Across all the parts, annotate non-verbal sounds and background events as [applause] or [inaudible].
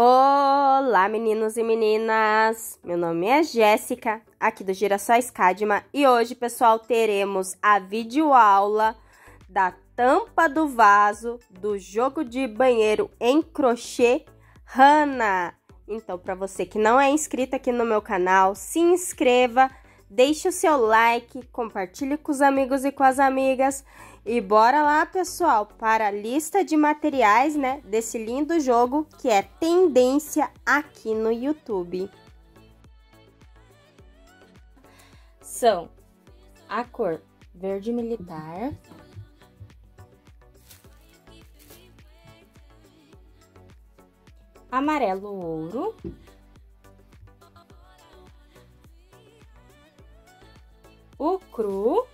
Olá, meninos e meninas! Meu nome é Jéssica, aqui do Girassóis Cadma, e hoje, pessoal, teremos a videoaula da tampa do vaso do jogo de banheiro em crochê Hana. Então, para você que não é inscrito aqui no meu canal, se inscreva, deixe o seu like, compartilhe com os amigos e com as amigas e bora lá, pessoal, para a lista de materiais, né, desse lindo jogo que é tendência aqui no YouTube. São a cor verde militar, amarelo ouro, o cru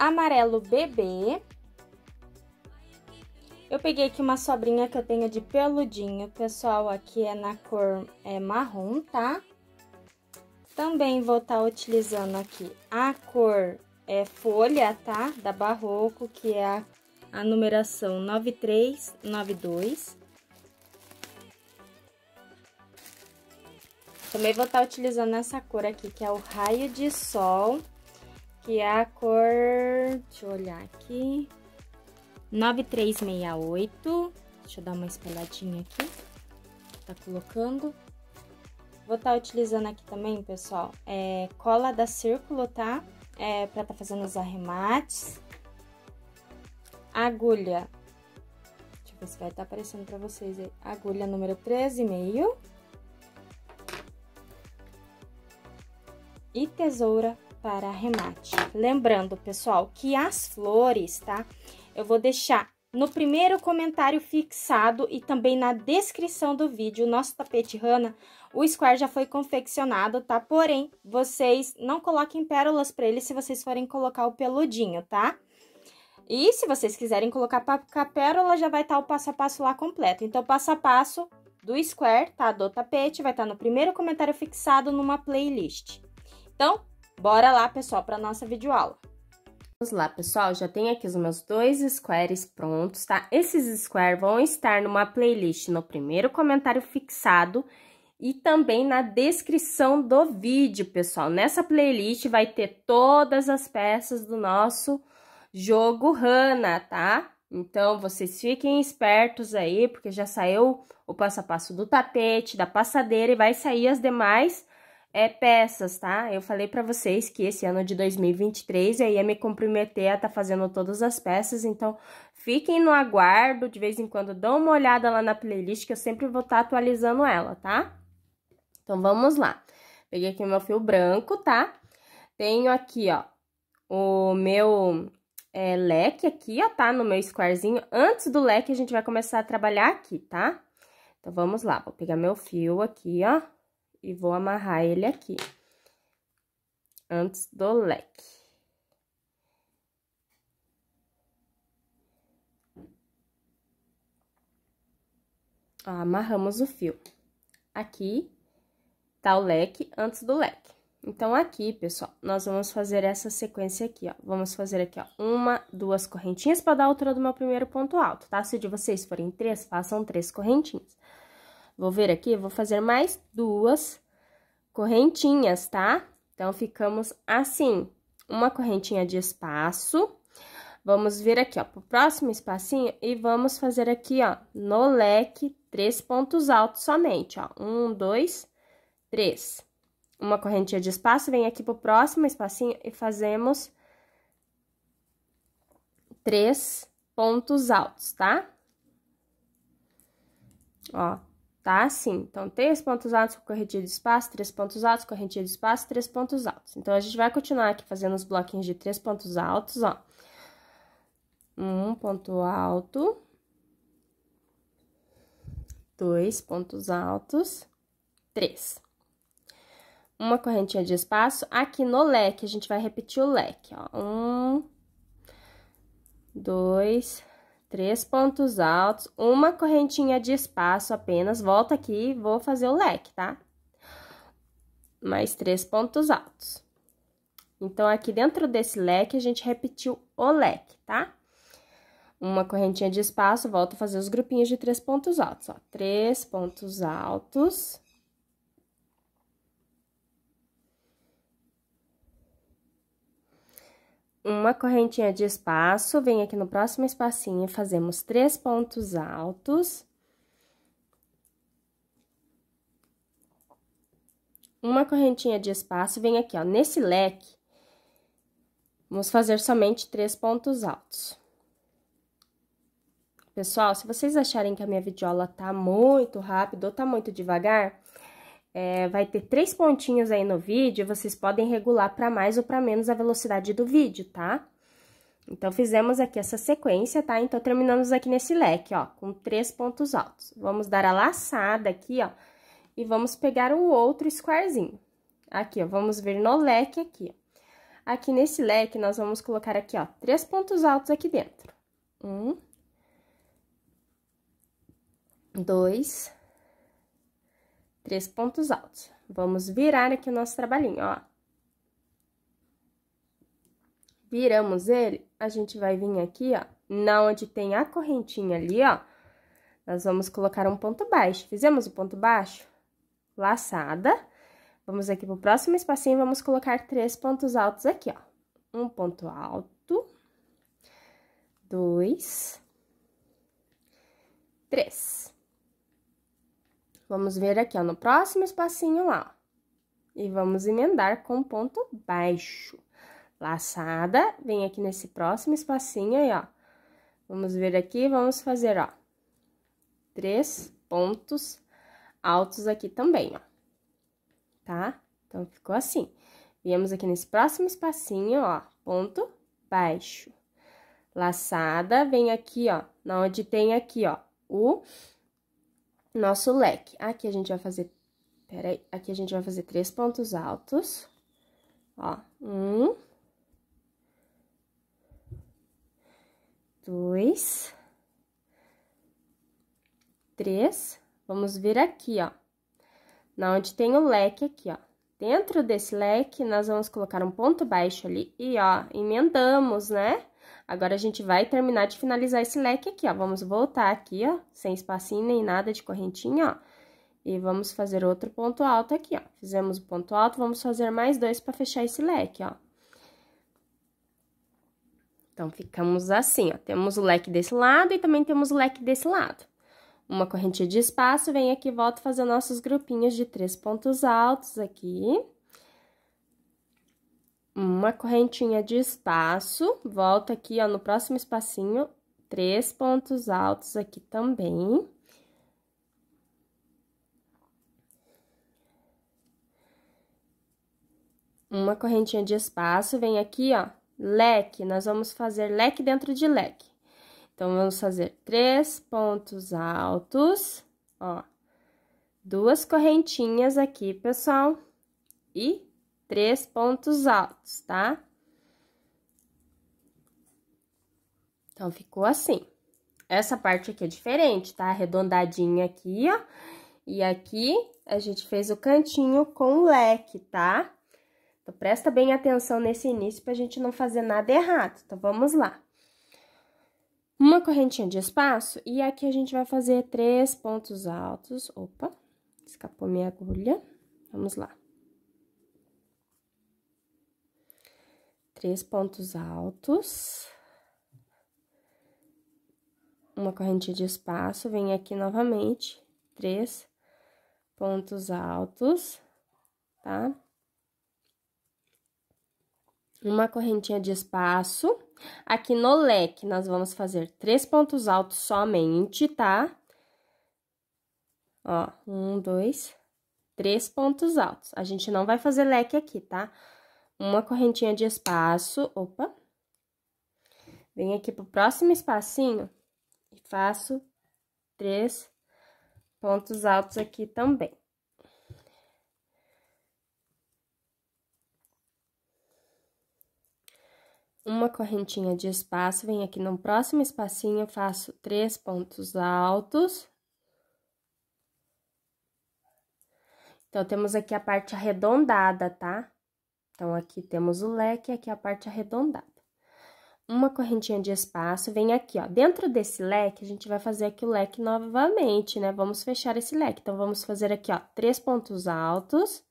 amarelo bebê. Eu peguei aqui uma sobrinha que eu tenho de peludinho, pessoal, aqui é na cor é, marrom, tá? Também vou estar tá utilizando aqui a cor é, folha, tá? Da Barroco, que é a, a numeração 9392. Também vou estar tá utilizando essa cor aqui, que é o raio de sol que é a cor, deixa eu olhar aqui, 9368, deixa eu dar uma espelhadinha aqui, tá colocando. Vou estar tá utilizando aqui também, pessoal, é cola da Círculo, tá? É, pra tá fazendo os arremates. Agulha, deixa eu ver se vai estar tá aparecendo pra vocês aí, agulha número 13,5. E tesoura para remate. Lembrando, pessoal, que as flores, tá? Eu vou deixar no primeiro comentário fixado e também na descrição do vídeo, o nosso tapete Hanna, o square já foi confeccionado, tá? Porém, vocês não coloquem pérolas para ele se vocês forem colocar o peludinho, tá? E se vocês quiserem colocar a pérola, já vai estar tá o passo a passo lá completo. Então, passo a passo do square, tá? Do tapete, vai estar tá no primeiro comentário fixado numa playlist. Então, Bora lá, pessoal, para nossa videoaula. Vamos lá, pessoal, já tenho aqui os meus dois squares prontos, tá? Esses squares vão estar numa playlist no primeiro comentário fixado e também na descrição do vídeo, pessoal. Nessa playlist vai ter todas as peças do nosso jogo Hana, tá? Então, vocês fiquem espertos aí, porque já saiu o passo a passo do tapete, da passadeira e vai sair as demais é, peças, tá? Eu falei para vocês que esse ano de 2023 eu ia me comprometer a estar tá fazendo todas as peças, então fiquem no aguardo, de vez em quando dão uma olhada lá na playlist que eu sempre vou estar tá atualizando ela, tá? Então vamos lá. Peguei aqui meu fio branco, tá? Tenho aqui, ó, o meu é, leque aqui, ó, tá? No meu squarezinho. Antes do leque, a gente vai começar a trabalhar aqui, tá? Então, vamos lá. Vou pegar meu fio aqui, ó e vou amarrar ele aqui, antes do leque. Ó, amarramos o fio. Aqui tá o leque antes do leque. Então, aqui, pessoal, nós vamos fazer essa sequência aqui, ó. Vamos fazer aqui, ó, uma, duas correntinhas para dar a altura do meu primeiro ponto alto, tá? Se de vocês forem três, façam três correntinhas. Vou ver aqui, vou fazer mais duas correntinhas, tá? Então, ficamos assim, uma correntinha de espaço. Vamos vir aqui, ó, pro próximo espacinho e vamos fazer aqui, ó, no leque, três pontos altos somente, ó. Um, dois, três. Uma correntinha de espaço, vem aqui pro próximo espacinho e fazemos três pontos altos, tá? Ó, tá? Assim, então, três pontos altos com correntinha de espaço, três pontos altos, correntinha de espaço, três pontos altos. Então, a gente vai continuar aqui fazendo os bloquinhos de três pontos altos, ó. Um ponto alto. Dois pontos altos. Três. Uma correntinha de espaço. Aqui no leque, a gente vai repetir o leque, ó. Um, dois, Três pontos altos, uma correntinha de espaço apenas. Volta aqui, vou fazer o leque, tá? Mais três pontos altos. Então, aqui dentro desse leque, a gente repetiu o leque, tá? Uma correntinha de espaço, volta a fazer os grupinhos de três pontos altos, ó. Três pontos altos. uma correntinha de espaço, vem aqui no próximo espacinho, fazemos três pontos altos. Uma correntinha de espaço, vem aqui, ó, nesse leque, vamos fazer somente três pontos altos. Pessoal, se vocês acharem que a minha videoaula tá muito rápido ou tá muito devagar, é, vai ter três pontinhos aí no vídeo, vocês podem regular para mais ou para menos a velocidade do vídeo, tá? Então, fizemos aqui essa sequência, tá? Então, terminamos aqui nesse leque, ó, com três pontos altos. Vamos dar a laçada aqui, ó, e vamos pegar o outro squarezinho. Aqui, ó, vamos ver no leque aqui, ó. Aqui nesse leque, nós vamos colocar aqui, ó, três pontos altos aqui dentro. Um. Dois três pontos altos. Vamos virar aqui o nosso trabalhinho, ó. Viramos ele, a gente vai vir aqui, ó, na onde tem a correntinha ali, ó, nós vamos colocar um ponto baixo. Fizemos o ponto baixo? Laçada. Vamos aqui pro próximo espacinho, vamos colocar três pontos altos aqui, ó. Um ponto alto, dois, três. Vamos ver aqui, ó, no próximo espacinho lá, ó, E vamos emendar com ponto baixo. Laçada, vem aqui nesse próximo espacinho aí, ó. Vamos ver aqui, vamos fazer, ó, três pontos altos aqui também, ó. Tá? Então, ficou assim. Viemos aqui nesse próximo espacinho, ó, ponto baixo. Laçada, vem aqui, ó, na onde tem aqui, ó, o nosso leque. Aqui a gente vai fazer, peraí, aqui a gente vai fazer três pontos altos, ó, um, dois, três, vamos vir aqui, ó, na onde tem o leque aqui, ó. Dentro desse leque, nós vamos colocar um ponto baixo ali e, ó, emendamos, né? Agora, a gente vai terminar de finalizar esse leque aqui, ó. Vamos voltar aqui, ó, sem espacinho nem nada de correntinha, ó. E vamos fazer outro ponto alto aqui, ó. Fizemos o ponto alto, vamos fazer mais dois para fechar esse leque, ó. Então, ficamos assim, ó. Temos o leque desse lado e também temos o leque desse lado. Uma correntinha de espaço, vem aqui, volta fazer nossos grupinhos de três pontos altos aqui. Aqui uma correntinha de espaço, volta aqui, ó, no próximo espacinho, três pontos altos aqui também. Uma correntinha de espaço, vem aqui, ó, leque, nós vamos fazer leque dentro de leque. Então, vamos fazer três pontos altos, ó, duas correntinhas aqui, pessoal, e três pontos altos, tá? Então, ficou assim. Essa parte aqui é diferente, tá? Arredondadinha aqui, ó. E aqui, a gente fez o cantinho com leque, tá? Então, presta bem atenção nesse início pra gente não fazer nada errado. Então, vamos lá. Uma correntinha de espaço, e aqui a gente vai fazer três pontos altos. Opa, escapou minha agulha. Vamos lá. três pontos altos. Uma correntinha de espaço, vem aqui novamente, três pontos altos, tá? Uma correntinha de espaço. Aqui no leque, nós vamos fazer três pontos altos somente, tá? Ó, um, dois, três pontos altos. A gente não vai fazer leque aqui, tá? Tá? uma correntinha de espaço, opa. Venho aqui pro próximo espacinho e faço três pontos altos aqui também. Uma correntinha de espaço, venho aqui no próximo espacinho, faço três pontos altos. Então, temos aqui a parte arredondada, tá? Então, aqui temos o leque, aqui é a parte arredondada. Uma correntinha de espaço, vem aqui, ó. Dentro desse leque, a gente vai fazer aqui o leque novamente, né? Vamos fechar esse leque. Então, vamos fazer aqui, ó, três pontos altos.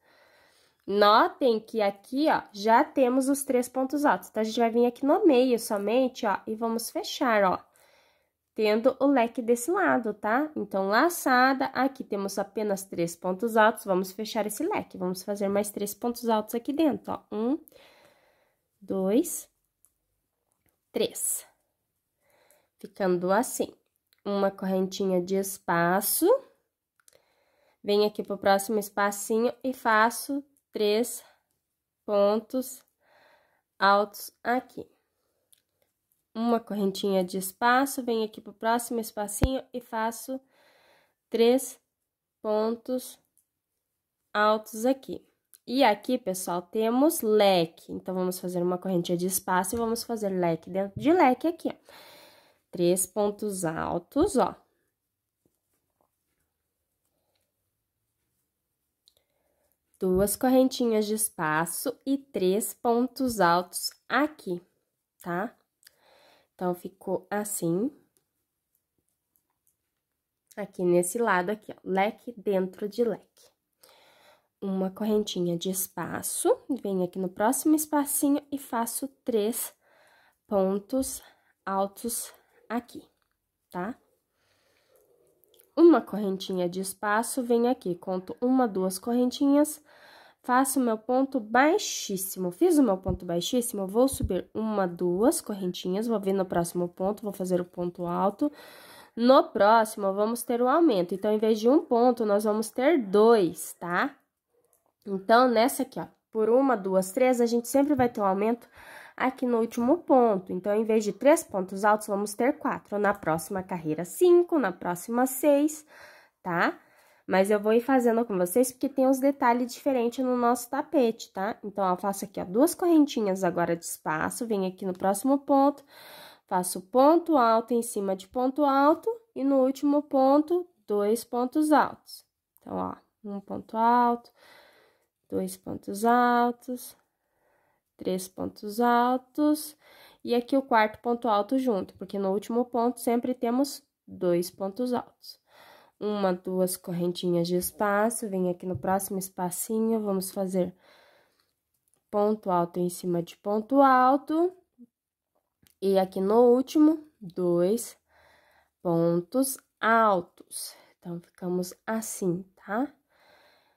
Notem que aqui, ó, já temos os três pontos altos. Então, a gente vai vir aqui no meio somente, ó, e vamos fechar, ó tendo o leque desse lado, tá? Então, laçada, aqui temos apenas três pontos altos, vamos fechar esse leque, vamos fazer mais três pontos altos aqui dentro, ó. Um, dois, três. Ficando assim, uma correntinha de espaço, venho aqui pro próximo espacinho e faço três pontos altos aqui uma correntinha de espaço, venho aqui pro próximo espacinho e faço três pontos altos aqui. E aqui, pessoal, temos leque. Então, vamos fazer uma correntinha de espaço e vamos fazer leque dentro de leque aqui, ó. Três pontos altos, ó. Duas correntinhas de espaço e três pontos altos aqui, tá? Então, ficou assim. Aqui nesse lado aqui, ó, leque dentro de leque. Uma correntinha de espaço, venho aqui no próximo espacinho e faço três pontos altos aqui, tá? Uma correntinha de espaço, venho aqui, conto uma, duas correntinhas faço o meu ponto baixíssimo. Fiz o meu ponto baixíssimo, vou subir uma, duas correntinhas, vou vir no próximo ponto, vou fazer o ponto alto. No próximo, vamos ter o um aumento. Então, em vez de um ponto, nós vamos ter dois, tá? Então, nessa aqui, ó, por uma, duas, três, a gente sempre vai ter um aumento aqui no último ponto. Então, em vez de três pontos altos, vamos ter quatro. Na próxima carreira, cinco, na próxima, seis, tá? Tá? mas eu vou ir fazendo com vocês porque tem uns detalhes diferentes no nosso tapete, tá? Então, eu faço aqui, ó, duas correntinhas agora de espaço, venho aqui no próximo ponto, faço ponto alto em cima de ponto alto e no último ponto, dois pontos altos. Então, ó, um ponto alto, dois pontos altos, três pontos altos e aqui o quarto ponto alto junto, porque no último ponto sempre temos dois pontos altos uma, duas correntinhas de espaço, vem aqui no próximo espacinho, vamos fazer ponto alto em cima de ponto alto. E aqui no último, dois pontos altos. Então, ficamos assim, tá?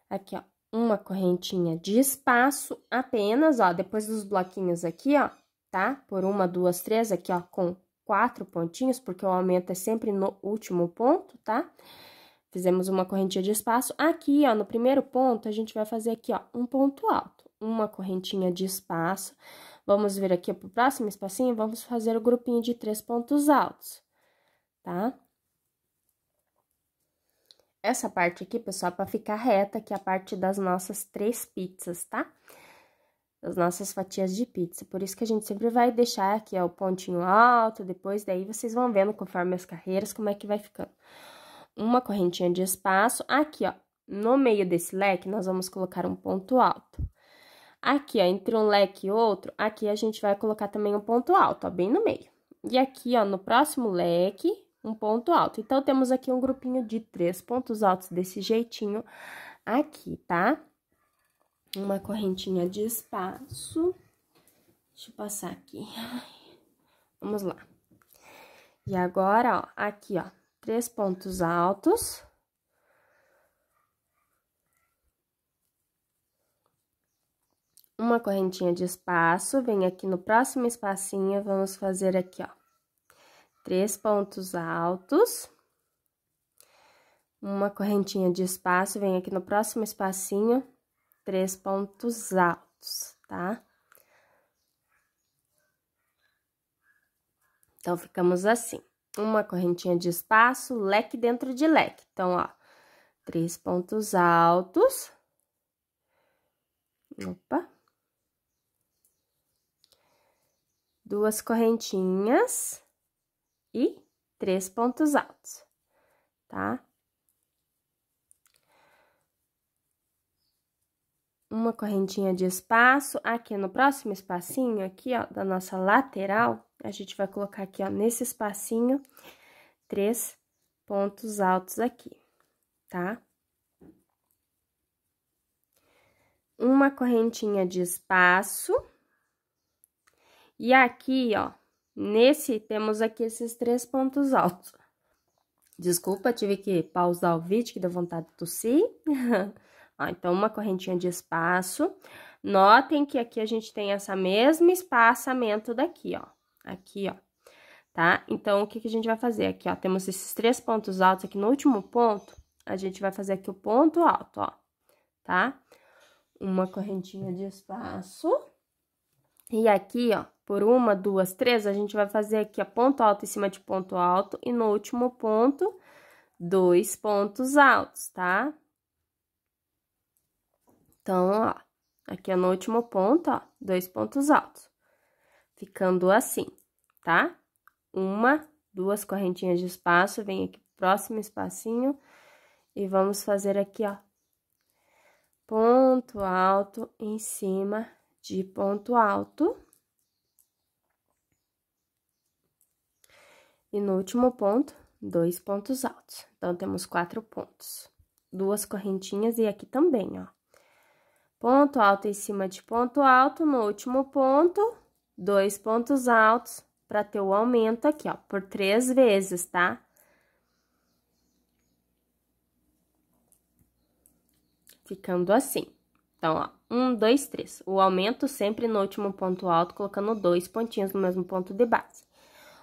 Aqui, ó, uma correntinha de espaço apenas, ó, depois dos bloquinhos aqui, ó, tá? Por uma, duas, três, aqui, ó, com quatro pontinhos, porque o aumento é sempre no último ponto, tá? Fizemos uma correntinha de espaço. Aqui, ó, no primeiro ponto, a gente vai fazer aqui, ó, um ponto alto, uma correntinha de espaço. Vamos vir aqui pro próximo espacinho, vamos fazer o grupinho de três pontos altos, tá? Essa parte aqui, pessoal, é para ficar reta, que é a parte das nossas três pizzas, tá? Tá? as nossas fatias de pizza. Por isso que a gente sempre vai deixar aqui ó, o pontinho alto, depois daí vocês vão vendo conforme as carreiras como é que vai ficando. Uma correntinha de espaço, aqui ó, no meio desse leque nós vamos colocar um ponto alto. Aqui ó, entre um leque e outro, aqui a gente vai colocar também um ponto alto, ó, bem no meio. E aqui ó, no próximo leque, um ponto alto. Então, temos aqui um grupinho de três pontos altos desse jeitinho aqui, tá? Tá? uma correntinha de espaço. Deixa eu passar aqui. Vamos lá. E agora, ó, aqui, ó, três pontos altos. Uma correntinha de espaço, vem aqui no próximo espacinho, vamos fazer aqui, ó, três pontos altos. Uma correntinha de espaço, vem aqui no próximo espacinho, três pontos altos, tá? Então, ficamos assim. Uma correntinha de espaço, leque dentro de leque. Então, ó, três pontos altos. Opa. Duas correntinhas e três pontos altos, tá? uma correntinha de espaço, aqui no próximo espacinho, aqui, ó, da nossa lateral, a gente vai colocar aqui, ó, nesse espacinho, três pontos altos aqui, tá? Uma correntinha de espaço. E aqui, ó, nesse, temos aqui esses três pontos altos. Desculpa, tive que pausar o vídeo, que deu vontade de tossir. [laughs] Ó, então, uma correntinha de espaço. Notem que aqui a gente tem essa mesmo espaçamento daqui, ó. Aqui, ó. Tá? Então, o que, que a gente vai fazer aqui, ó? Temos esses três pontos altos aqui no último ponto. A gente vai fazer aqui o ponto alto, ó. Tá? Uma correntinha de espaço. E aqui, ó, por uma, duas, três, a gente vai fazer aqui, ó, ponto alto em cima de ponto alto. E no último ponto, dois pontos altos, tá? Então, ó, aqui no é último ponto, ó, dois pontos altos. Ficando assim, tá? Uma, duas correntinhas de espaço, vem aqui próximo espacinho e vamos fazer aqui, ó. Ponto alto em cima de ponto alto. E no último ponto, dois pontos altos. Então, temos quatro pontos. Duas correntinhas e aqui também, ó ponto alto em cima de ponto alto, no último ponto, dois pontos altos para ter o aumento aqui, ó, por três vezes, tá? Ficando assim. Então, ó, um, dois, três. O aumento sempre no último ponto alto, colocando dois pontinhos no mesmo ponto de base.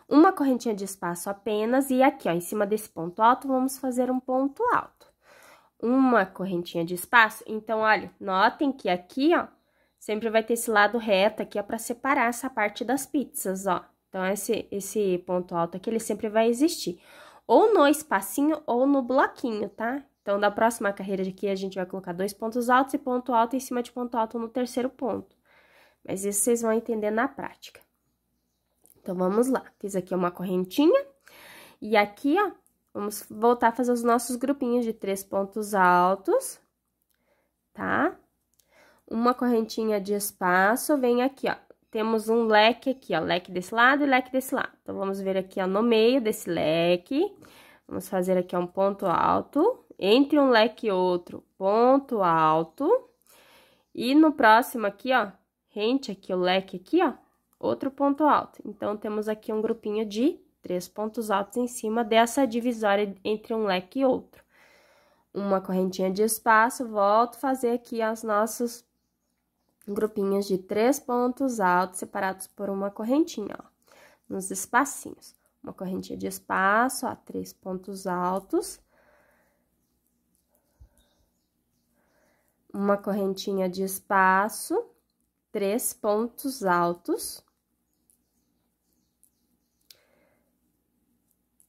Uma correntinha de espaço apenas, e aqui, ó, em cima desse ponto alto, vamos fazer um ponto alto uma correntinha de espaço. Então, olha, notem que aqui, ó, sempre vai ter esse lado reto aqui, é para separar essa parte das pizzas, ó. Então, esse, esse ponto alto aqui, ele sempre vai existir. Ou no espacinho ou no bloquinho, tá? Então, da próxima carreira de aqui, a gente vai colocar dois pontos altos e ponto alto em cima de ponto alto no terceiro ponto. Mas isso vocês vão entender na prática. Então, vamos lá. Fiz aqui uma correntinha. E aqui, ó, Vamos voltar a fazer os nossos grupinhos de três pontos altos, tá? Uma correntinha de espaço, vem aqui, ó. Temos um leque aqui, ó, leque desse lado e leque desse lado. Então, vamos ver aqui, ó, no meio desse leque. Vamos fazer aqui, ó, um ponto alto. Entre um leque e outro, ponto alto. E no próximo aqui, ó, rente aqui o leque aqui, ó, outro ponto alto. Então, temos aqui um grupinho de três pontos altos em cima dessa divisória entre um leque e outro. Uma correntinha de espaço, volto a fazer aqui as nossas grupinhos de três pontos altos separados por uma correntinha, ó, nos espacinhos. Uma correntinha de espaço, ó, três pontos altos. Uma correntinha de espaço, três pontos altos.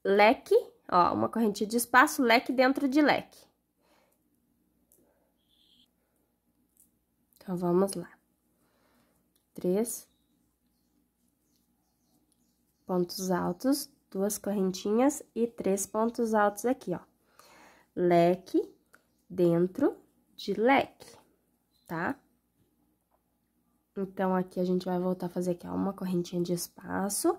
leque, ó, uma correntinha de espaço, leque dentro de leque. Então, vamos lá. Três pontos altos, duas correntinhas e três pontos altos aqui, ó. Leque dentro de leque, tá? Então, aqui a gente vai voltar a fazer aqui, ó, uma correntinha de espaço,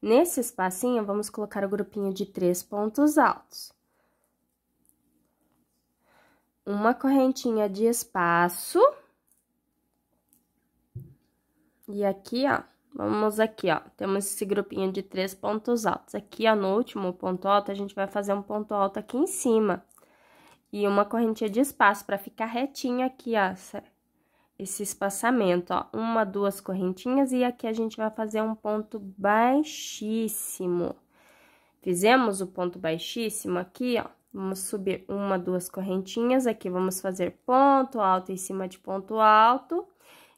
Nesse espacinho, vamos colocar o grupinho de três pontos altos. Uma correntinha de espaço. E aqui, ó, vamos aqui, ó, temos esse grupinho de três pontos altos. Aqui, ó, no último ponto alto, a gente vai fazer um ponto alto aqui em cima. E uma correntinha de espaço para ficar retinho aqui, ó, esse espaçamento, ó, uma, duas correntinhas e aqui a gente vai fazer um ponto baixíssimo. Fizemos o ponto baixíssimo aqui, ó, vamos subir uma, duas correntinhas, aqui vamos fazer ponto alto em cima de ponto alto.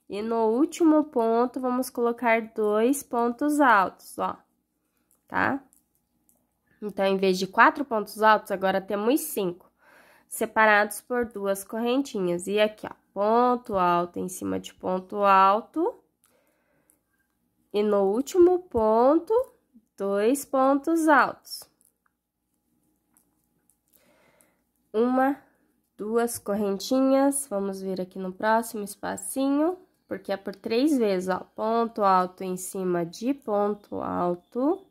E no último ponto, vamos colocar dois pontos altos, ó, tá? Então, em vez de quatro pontos altos, agora temos cinco, separados por duas correntinhas. E aqui, ó, ponto alto em cima de ponto alto. E no último ponto, dois pontos altos. Uma, duas correntinhas. Vamos vir aqui no próximo espacinho, porque é por três vezes, ó. Ponto alto em cima de ponto alto.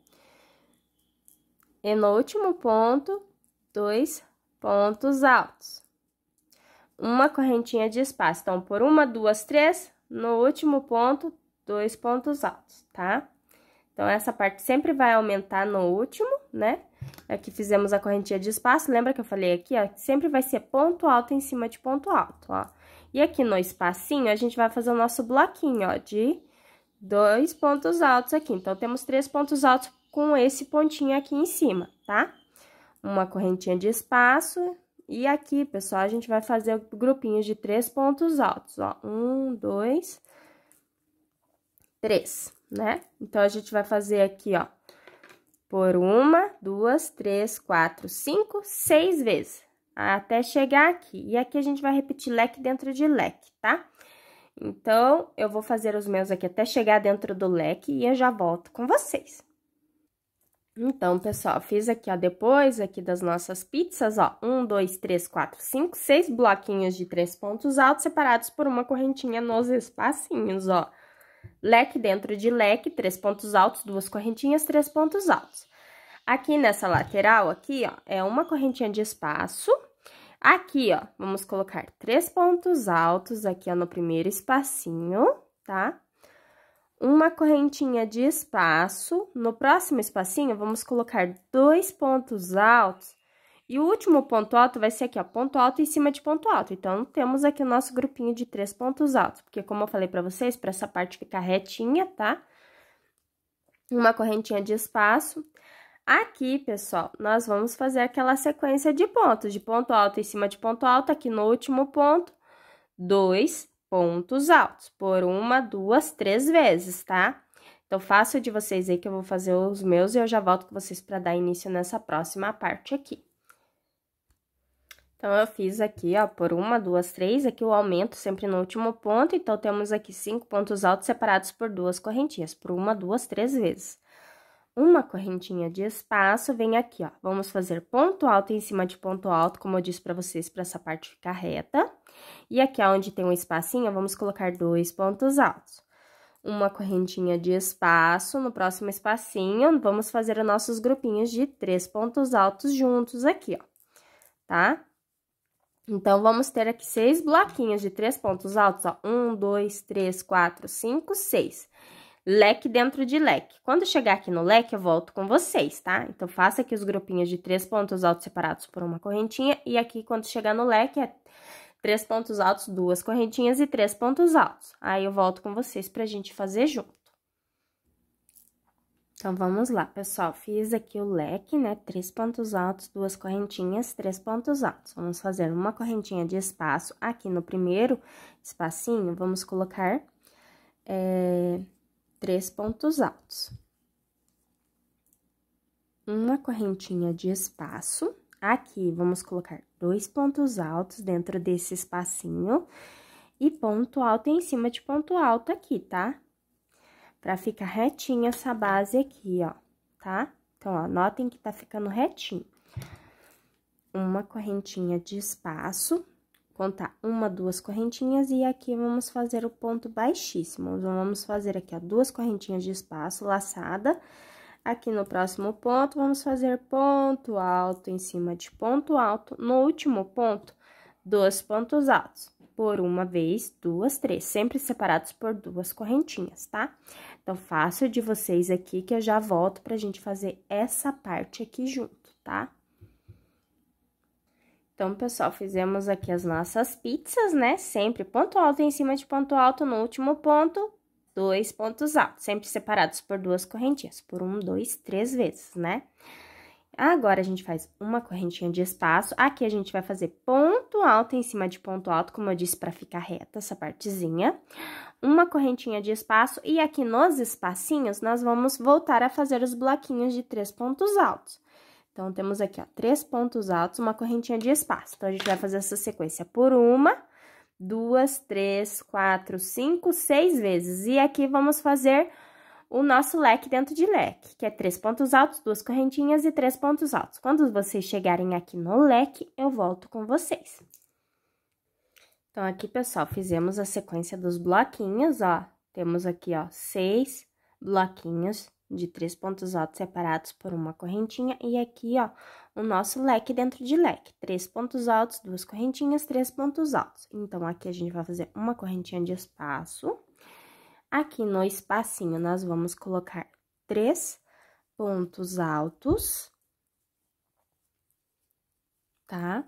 E no último ponto, dois pontos altos uma correntinha de espaço. Então, por uma, duas, três, no último ponto, dois pontos altos, tá? Então, essa parte sempre vai aumentar no último, né? Aqui é fizemos a correntinha de espaço, lembra que eu falei aqui, ó, sempre vai ser ponto alto em cima de ponto alto, ó. E aqui no espacinho, a gente vai fazer o nosso bloquinho, ó, de dois pontos altos aqui. Então, temos três pontos altos com esse pontinho aqui em cima, tá? Uma correntinha de espaço, e aqui, pessoal, a gente vai fazer grupinhos de três pontos altos, ó. Um, dois, três, né? Então, a gente vai fazer aqui, ó, por uma, duas, três, quatro, cinco, seis vezes, até chegar aqui. E aqui a gente vai repetir leque dentro de leque, tá? Então, eu vou fazer os meus aqui até chegar dentro do leque e eu já volto com vocês. Então, pessoal, fiz aqui, ó, depois aqui das nossas pizzas, ó, um, dois, três, quatro, cinco, seis bloquinhos de três pontos altos separados por uma correntinha nos espacinhos, ó. Leque dentro de leque, três pontos altos, duas correntinhas, três pontos altos. Aqui nessa lateral aqui, ó, é uma correntinha de espaço. Aqui, ó, vamos colocar três pontos altos aqui, ó, no primeiro espacinho, tá? uma correntinha de espaço. No próximo espacinho, vamos colocar dois pontos altos. E o último ponto alto vai ser aqui, ó, ponto alto em cima de ponto alto. Então, temos aqui o nosso grupinho de três pontos altos. Porque, como eu falei pra vocês, pra essa parte ficar retinha, tá? Uma correntinha de espaço. Aqui, pessoal, nós vamos fazer aquela sequência de pontos. De ponto alto em cima de ponto alto, aqui no último ponto, dois pontos altos por uma, duas, três vezes, tá? Então, faço de vocês aí que eu vou fazer os meus e eu já volto com vocês para dar início nessa próxima parte aqui. Então, eu fiz aqui, ó, por uma, duas, três, aqui o aumento sempre no último ponto, então, temos aqui cinco pontos altos separados por duas correntinhas, por uma, duas, três vezes uma correntinha de espaço, vem aqui, ó. Vamos fazer ponto alto em cima de ponto alto, como eu disse para vocês, para essa parte ficar reta. E aqui onde tem um espacinho, vamos colocar dois pontos altos. Uma correntinha de espaço, no próximo espacinho, vamos fazer os nossos grupinhos de três pontos altos juntos aqui, ó, tá? Então, vamos ter aqui seis bloquinhos de três pontos altos, ó, um, dois, três, quatro, cinco, seis leque dentro de leque. Quando chegar aqui no leque, eu volto com vocês, tá? Então, faça aqui os grupinhos de três pontos altos separados por uma correntinha, e aqui, quando chegar no leque, é três pontos altos, duas correntinhas e três pontos altos. Aí, eu volto com vocês pra gente fazer junto. Então, vamos lá, pessoal. Fiz aqui o leque, né? Três pontos altos, duas correntinhas, três pontos altos. Vamos fazer uma correntinha de espaço aqui no primeiro espacinho. Vamos colocar... É três pontos altos. Uma correntinha de espaço. Aqui, vamos colocar dois pontos altos dentro desse espacinho e ponto alto em cima de ponto alto aqui, tá? Pra ficar retinha essa base aqui, ó, tá? Então, ó, notem que tá ficando retinho. Uma correntinha de espaço, contar uma, duas correntinhas e aqui vamos fazer o ponto baixíssimo. Então, vamos fazer aqui, ó, duas correntinhas de espaço laçada. Aqui no próximo ponto, vamos fazer ponto alto em cima de ponto alto. No último ponto, dois pontos altos. Por uma vez, duas, três, sempre separados por duas correntinhas, tá? Então, faço de vocês aqui que eu já volto pra gente fazer essa parte aqui junto, tá? Tá? Então, pessoal, fizemos aqui as nossas pizzas, né? Sempre ponto alto em cima de ponto alto, no último ponto, dois pontos altos. Sempre separados por duas correntinhas, por um, dois, três vezes, né? Agora, a gente faz uma correntinha de espaço. Aqui, a gente vai fazer ponto alto em cima de ponto alto, como eu disse, para ficar reta essa partezinha. Uma correntinha de espaço e aqui nos espacinhos, nós vamos voltar a fazer os bloquinhos de três pontos altos. Então, temos aqui, ó, três pontos altos, uma correntinha de espaço. Então, a gente vai fazer essa sequência por uma, duas, três, quatro, cinco, seis vezes. E aqui, vamos fazer o nosso leque dentro de leque, que é três pontos altos, duas correntinhas e três pontos altos. Quando vocês chegarem aqui no leque, eu volto com vocês. Então, aqui, pessoal, fizemos a sequência dos bloquinhos, ó. Temos aqui, ó, seis bloquinhos de três pontos altos separados por uma correntinha, e aqui, ó, o nosso leque dentro de leque. Três pontos altos, duas correntinhas, três pontos altos. Então, aqui a gente vai fazer uma correntinha de espaço. Aqui no espacinho, nós vamos colocar três pontos altos, tá?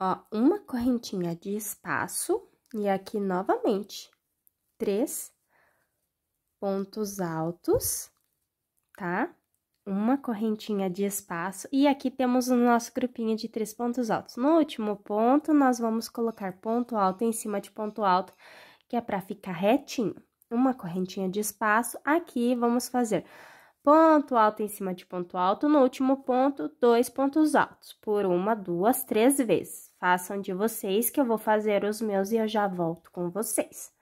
Ó, uma correntinha de espaço, e aqui novamente, três pontos altos, tá? Uma correntinha de espaço e aqui temos o nosso grupinho de três pontos altos. No último ponto, nós vamos colocar ponto alto em cima de ponto alto, que é para ficar retinho. Uma correntinha de espaço, aqui vamos fazer ponto alto em cima de ponto alto, no último ponto, dois pontos altos, por uma, duas, três vezes. Façam de vocês que eu vou fazer os meus e eu já volto com vocês.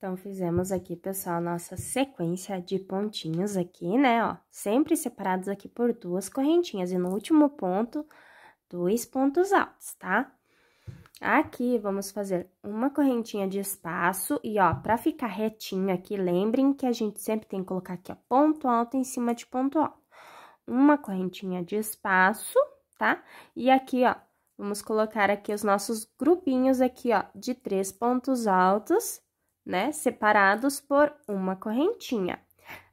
Então, fizemos aqui, pessoal, nossa sequência de pontinhos aqui, né, ó. Sempre separados aqui por duas correntinhas e no último ponto, dois pontos altos, tá? Aqui, vamos fazer uma correntinha de espaço e, ó, pra ficar retinho aqui, lembrem que a gente sempre tem que colocar aqui, ó, ponto alto em cima de ponto alto. Uma correntinha de espaço, tá? E aqui, ó, vamos colocar aqui os nossos grupinhos aqui, ó, de três pontos altos né? Separados por uma correntinha,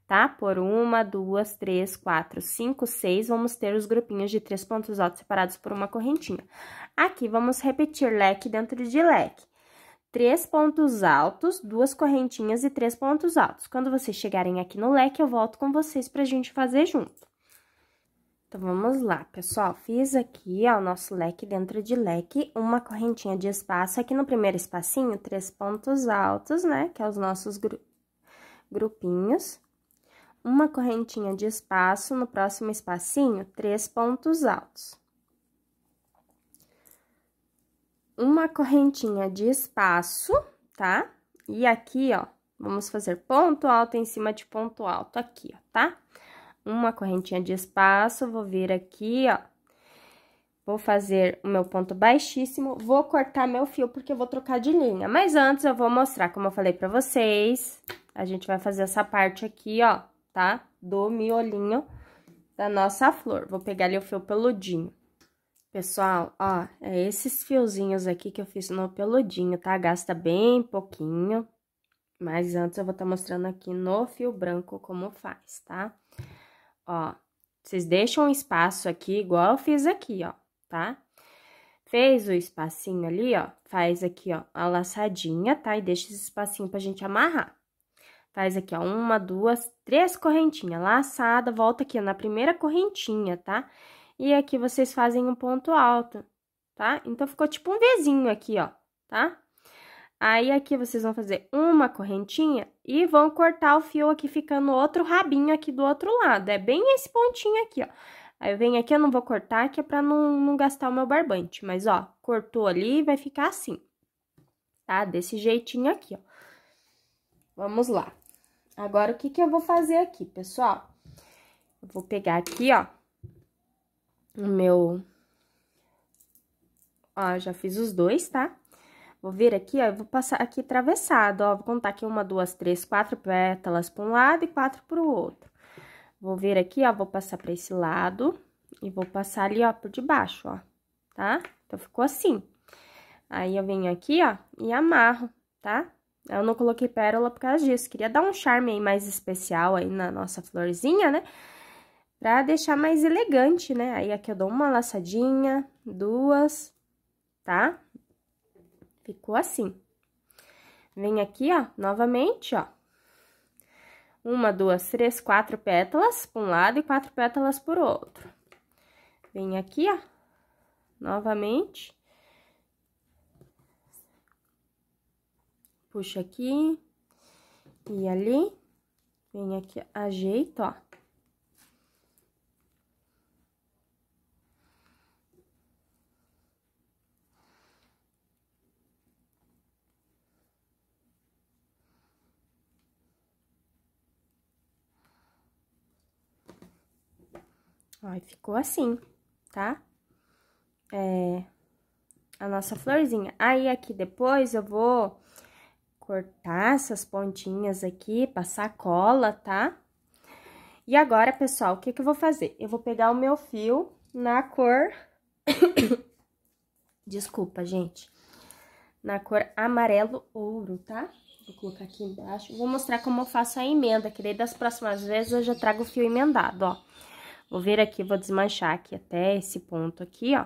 tá? Por uma, duas, três, quatro, cinco, seis, vamos ter os grupinhos de três pontos altos separados por uma correntinha. Aqui, vamos repetir leque dentro de leque. Três pontos altos, duas correntinhas e três pontos altos. Quando vocês chegarem aqui no leque, eu volto com vocês pra gente fazer junto. Então, vamos lá, pessoal. Fiz aqui, ó, o nosso leque dentro de leque, uma correntinha de espaço. Aqui no primeiro espacinho, três pontos altos, né, que é os nossos gru grupinhos. Uma correntinha de espaço, no próximo espacinho, três pontos altos. Uma correntinha de espaço, tá? E aqui, ó, vamos fazer ponto alto em cima de ponto alto aqui, ó, tá? Tá? uma correntinha de espaço, vou vir aqui, ó. Vou fazer o meu ponto baixíssimo, vou cortar meu fio porque eu vou trocar de linha. Mas antes eu vou mostrar, como eu falei pra vocês, a gente vai fazer essa parte aqui, ó, tá? Do miolinho da nossa flor. Vou pegar ali o fio peludinho. Pessoal, ó, é esses fiozinhos aqui que eu fiz no peludinho, tá? Gasta bem pouquinho, mas antes eu vou estar tá mostrando aqui no fio branco como faz, tá? ó. Vocês deixam um espaço aqui, igual eu fiz aqui, ó, tá? Fez o espacinho ali, ó, faz aqui, ó, a laçadinha, tá? E deixa esse espacinho pra gente amarrar. Faz aqui, ó, uma, duas, três correntinhas, laçada, volta aqui ó, na primeira correntinha, tá? E aqui vocês fazem um ponto alto, tá? Então, ficou tipo um vizinho aqui, ó, tá? Aí aqui vocês vão fazer uma correntinha e vão cortar o fio aqui, ficando outro rabinho aqui do outro lado. É bem esse pontinho aqui, ó. Aí eu venho aqui, eu não vou cortar, que é pra não, não gastar o meu barbante. Mas, ó, cortou ali vai ficar assim, tá? Desse jeitinho aqui, ó. Vamos lá. Agora, o que que eu vou fazer aqui, pessoal? Eu vou pegar aqui, ó, o meu... Ó, já fiz os dois, tá? Vou vir aqui, ó, vou passar aqui atravessado, ó, vou contar aqui uma, duas, três, quatro pétalas para um lado e quatro para o outro. Vou vir aqui, ó, vou passar para esse lado e vou passar ali, ó, por debaixo, ó, tá? Então, ficou assim. Aí, eu venho aqui, ó, e amarro, tá? Eu não coloquei pérola por causa disso, queria dar um charme aí mais especial aí na nossa florzinha, né? Pra deixar mais elegante, né? Aí, aqui eu dou uma laçadinha, duas, tá? Ficou assim. Vem aqui, ó, novamente, ó. Uma, duas, três, quatro pétalas para um lado e quatro pétalas por outro. Vem aqui, ó, novamente. Puxa aqui e ali. Vem aqui, ajeita, ó. E ficou assim, tá? É, a nossa florzinha. Aí, aqui depois, eu vou cortar essas pontinhas aqui, passar cola, tá? E agora, pessoal, o que que eu vou fazer? Eu vou pegar o meu fio na cor... [coughs] Desculpa, gente. Na cor amarelo ouro, tá? Vou colocar aqui embaixo. Vou mostrar como eu faço a emenda, que daí das próximas vezes eu já trago o fio emendado, ó. Vou ver aqui, vou desmanchar aqui até esse ponto aqui, ó.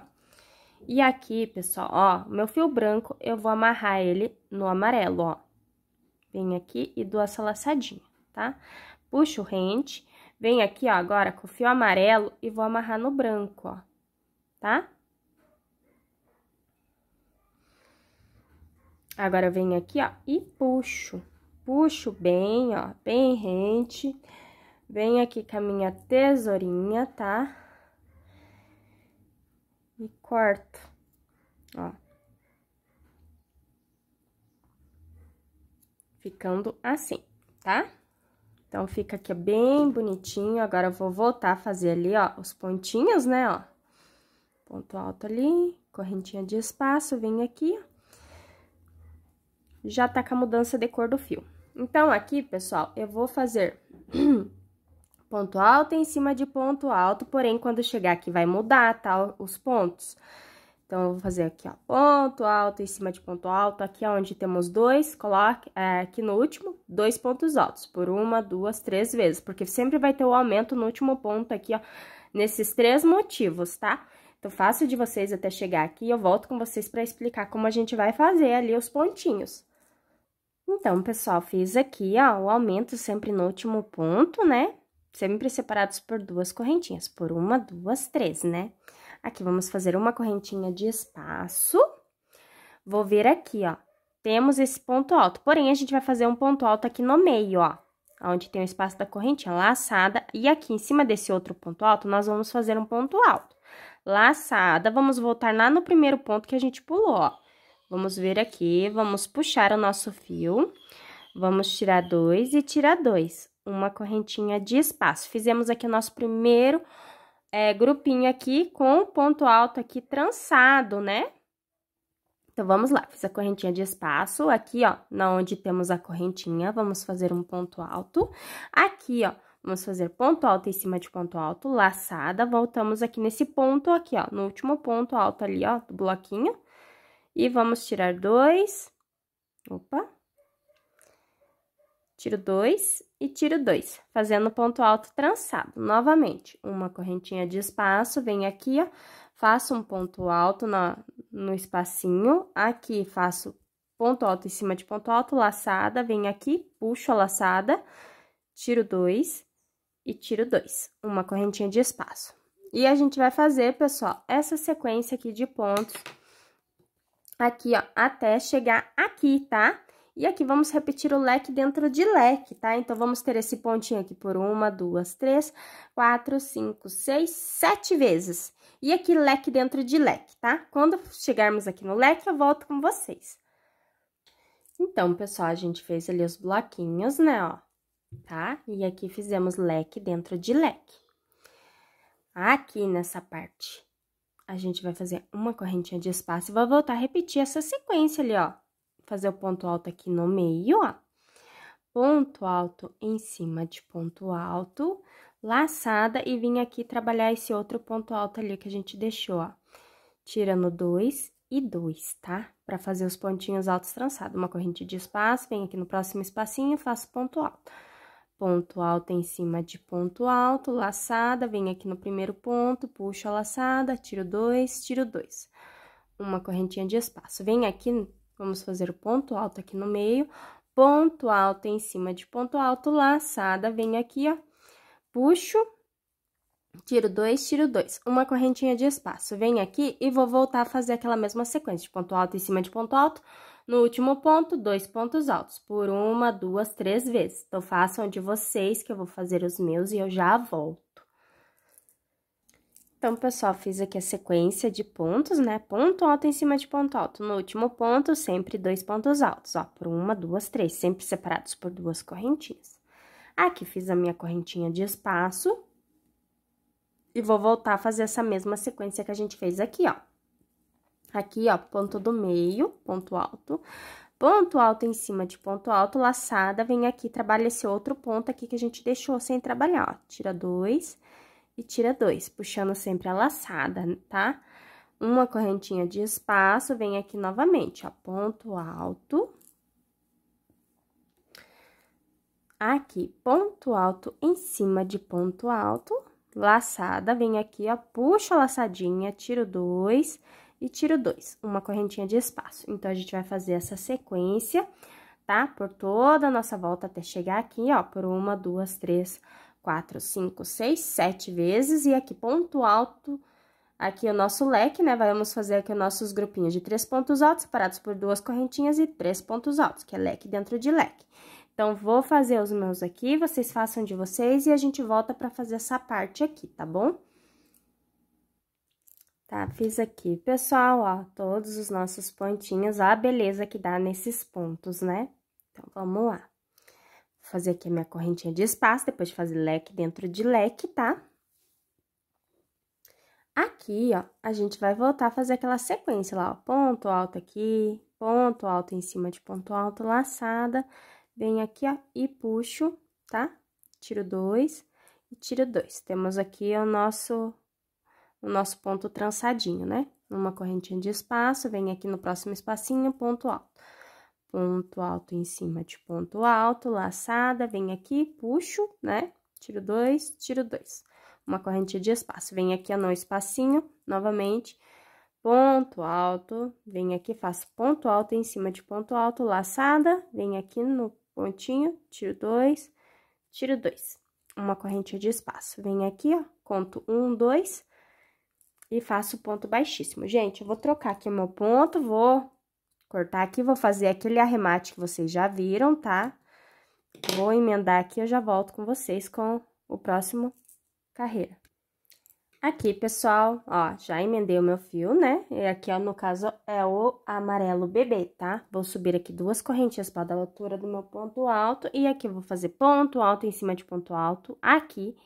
E aqui, pessoal, ó, meu fio branco, eu vou amarrar ele no amarelo, ó. Vem aqui e dou essa laçadinha, tá? Puxo rente, venho aqui, ó, agora com o fio amarelo e vou amarrar no branco, ó, tá? Agora, venho aqui, ó, e puxo. Puxo bem, ó, bem rente. Venho aqui com a minha tesourinha, tá? E corto, ó. Ficando assim, tá? Então, fica aqui bem bonitinho. Agora, eu vou voltar a fazer ali, ó, os pontinhos, né, ó. Ponto alto ali, correntinha de espaço, vem aqui, já tá com a mudança de cor do fio. Então, aqui, pessoal, eu vou fazer [clears throat] ponto alto em cima de ponto alto, porém, quando chegar aqui vai mudar, tá, os pontos. Então, eu vou fazer aqui, ó, ponto alto em cima de ponto alto, aqui é onde temos dois, coloque é, aqui no último, dois pontos altos, por uma, duas, três vezes, porque sempre vai ter o um aumento no último ponto aqui, ó, nesses três motivos, tá? Então, faço de vocês até chegar aqui, eu volto com vocês para explicar como a gente vai fazer ali os pontinhos. Então, pessoal, fiz aqui, ó, o aumento sempre no último ponto, né? sempre separados por duas correntinhas, por uma, duas, três, né? Aqui, vamos fazer uma correntinha de espaço. Vou ver aqui, ó, temos esse ponto alto, porém, a gente vai fazer um ponto alto aqui no meio, ó, onde tem o espaço da correntinha laçada, e aqui em cima desse outro ponto alto, nós vamos fazer um ponto alto. Laçada, vamos voltar lá no primeiro ponto que a gente pulou, ó. Vamos ver aqui, vamos puxar o nosso fio, vamos tirar dois e tirar dois uma correntinha de espaço. Fizemos aqui o nosso primeiro é, grupinho aqui com o ponto alto aqui trançado, né? Então, vamos lá, fiz a correntinha de espaço, aqui, ó, na onde temos a correntinha, vamos fazer um ponto alto. Aqui, ó, vamos fazer ponto alto em cima de ponto alto, laçada, voltamos aqui nesse ponto aqui, ó, no último ponto alto ali, ó, do bloquinho. E vamos tirar dois, opa, tiro dois e tiro dois, fazendo ponto alto trançado. Novamente, uma correntinha de espaço, venho aqui, ó, faço um ponto alto no no espacinho, aqui faço ponto alto em cima de ponto alto, laçada, venho aqui, puxo a laçada, tiro dois e tiro dois, uma correntinha de espaço. E a gente vai fazer, pessoal, essa sequência aqui de pontos aqui, ó, até chegar aqui, tá? E aqui vamos repetir o leque dentro de leque, tá? Então, vamos ter esse pontinho aqui por uma, duas, três, quatro, cinco, seis, sete vezes. E aqui, leque dentro de leque, tá? Quando chegarmos aqui no leque, eu volto com vocês. Então, pessoal, a gente fez ali os bloquinhos, né, ó, tá? E aqui fizemos leque dentro de leque. Aqui nessa parte, a gente vai fazer uma correntinha de espaço e vou voltar a repetir essa sequência ali, ó fazer o ponto alto aqui no meio, ó. Ponto alto em cima de ponto alto, laçada, e vim aqui trabalhar esse outro ponto alto ali que a gente deixou, ó. Tirando dois e dois, tá? Pra fazer os pontinhos altos trançados. Uma corrente de espaço, venho aqui no próximo espacinho, faço ponto alto. Ponto alto em cima de ponto alto, laçada, venho aqui no primeiro ponto, puxo a laçada, tiro dois, tiro dois uma correntinha de espaço. Vem aqui Vamos fazer o ponto alto aqui no meio, ponto alto em cima de ponto alto, laçada, venho aqui, ó, puxo, tiro dois, tiro dois, uma correntinha de espaço. Venho aqui e vou voltar a fazer aquela mesma sequência de ponto alto em cima de ponto alto, no último ponto, dois pontos altos, por uma, duas, três vezes. Então, façam de vocês que eu vou fazer os meus e eu já volto. Então, pessoal, fiz aqui a sequência de pontos, né? Ponto alto em cima de ponto alto. No último ponto, sempre dois pontos altos, ó, por uma, duas, três, sempre separados por duas correntinhas. Aqui fiz a minha correntinha de espaço. E vou voltar a fazer essa mesma sequência que a gente fez aqui, ó. Aqui, ó, ponto do meio, ponto alto. Ponto alto em cima de ponto alto, laçada, vem aqui, trabalha esse outro ponto aqui que a gente deixou sem trabalhar, ó. Tira dois e tira dois, puxando sempre a laçada, tá? Uma correntinha de espaço, vem aqui novamente, ó, ponto alto. Aqui, ponto alto em cima de ponto alto, laçada, vem aqui, ó, puxa a laçadinha, tiro dois e tiro dois, uma correntinha de espaço. Então, a gente vai fazer essa sequência, tá? Por toda a nossa volta até chegar aqui, ó, por uma, duas, três, quatro quatro, cinco, seis, sete vezes. E aqui, ponto alto, aqui é o nosso leque, né? Vamos fazer aqui os nossos grupinhos de três pontos altos, separados por duas correntinhas e três pontos altos, que é leque dentro de leque. Então, vou fazer os meus aqui, vocês façam de vocês e a gente volta pra fazer essa parte aqui, tá bom? Tá, fiz aqui, pessoal, ó, todos os nossos pontinhos, ó, a beleza que dá nesses pontos, né? Então, vamos lá fazer aqui a minha correntinha de espaço, depois de fazer leque dentro de leque, tá? Aqui, ó, a gente vai voltar a fazer aquela sequência lá, ó, ponto alto aqui, ponto alto em cima de ponto alto, laçada, venho aqui, ó, e puxo, tá? Tiro dois e tiro dois. Temos aqui o nosso, o nosso ponto trançadinho, né? Uma correntinha de espaço, venho aqui no próximo espacinho, ponto alto ponto alto em cima de ponto alto, laçada, vem aqui, puxo, né? Tiro dois, tiro dois. Uma correntinha de espaço. Vem aqui, no espacinho, novamente, ponto alto, vem aqui, faço ponto alto em cima de ponto alto, laçada, vem aqui no pontinho, tiro dois, tiro dois. Uma correntinha de espaço. Vem aqui, ó, conto um, dois, e faço ponto baixíssimo. Gente, eu vou trocar aqui o meu ponto, vou cortar aqui, vou fazer aquele arremate que vocês já viram, tá? Vou emendar aqui, eu já volto com vocês com o próximo carreira. Aqui, pessoal, ó, já emendei o meu fio, né? E aqui, ó, no caso, é o amarelo bebê, tá? Vou subir aqui duas correntinhas para dar altura do meu ponto alto. E aqui, eu vou fazer ponto alto em cima de ponto alto aqui. Aqui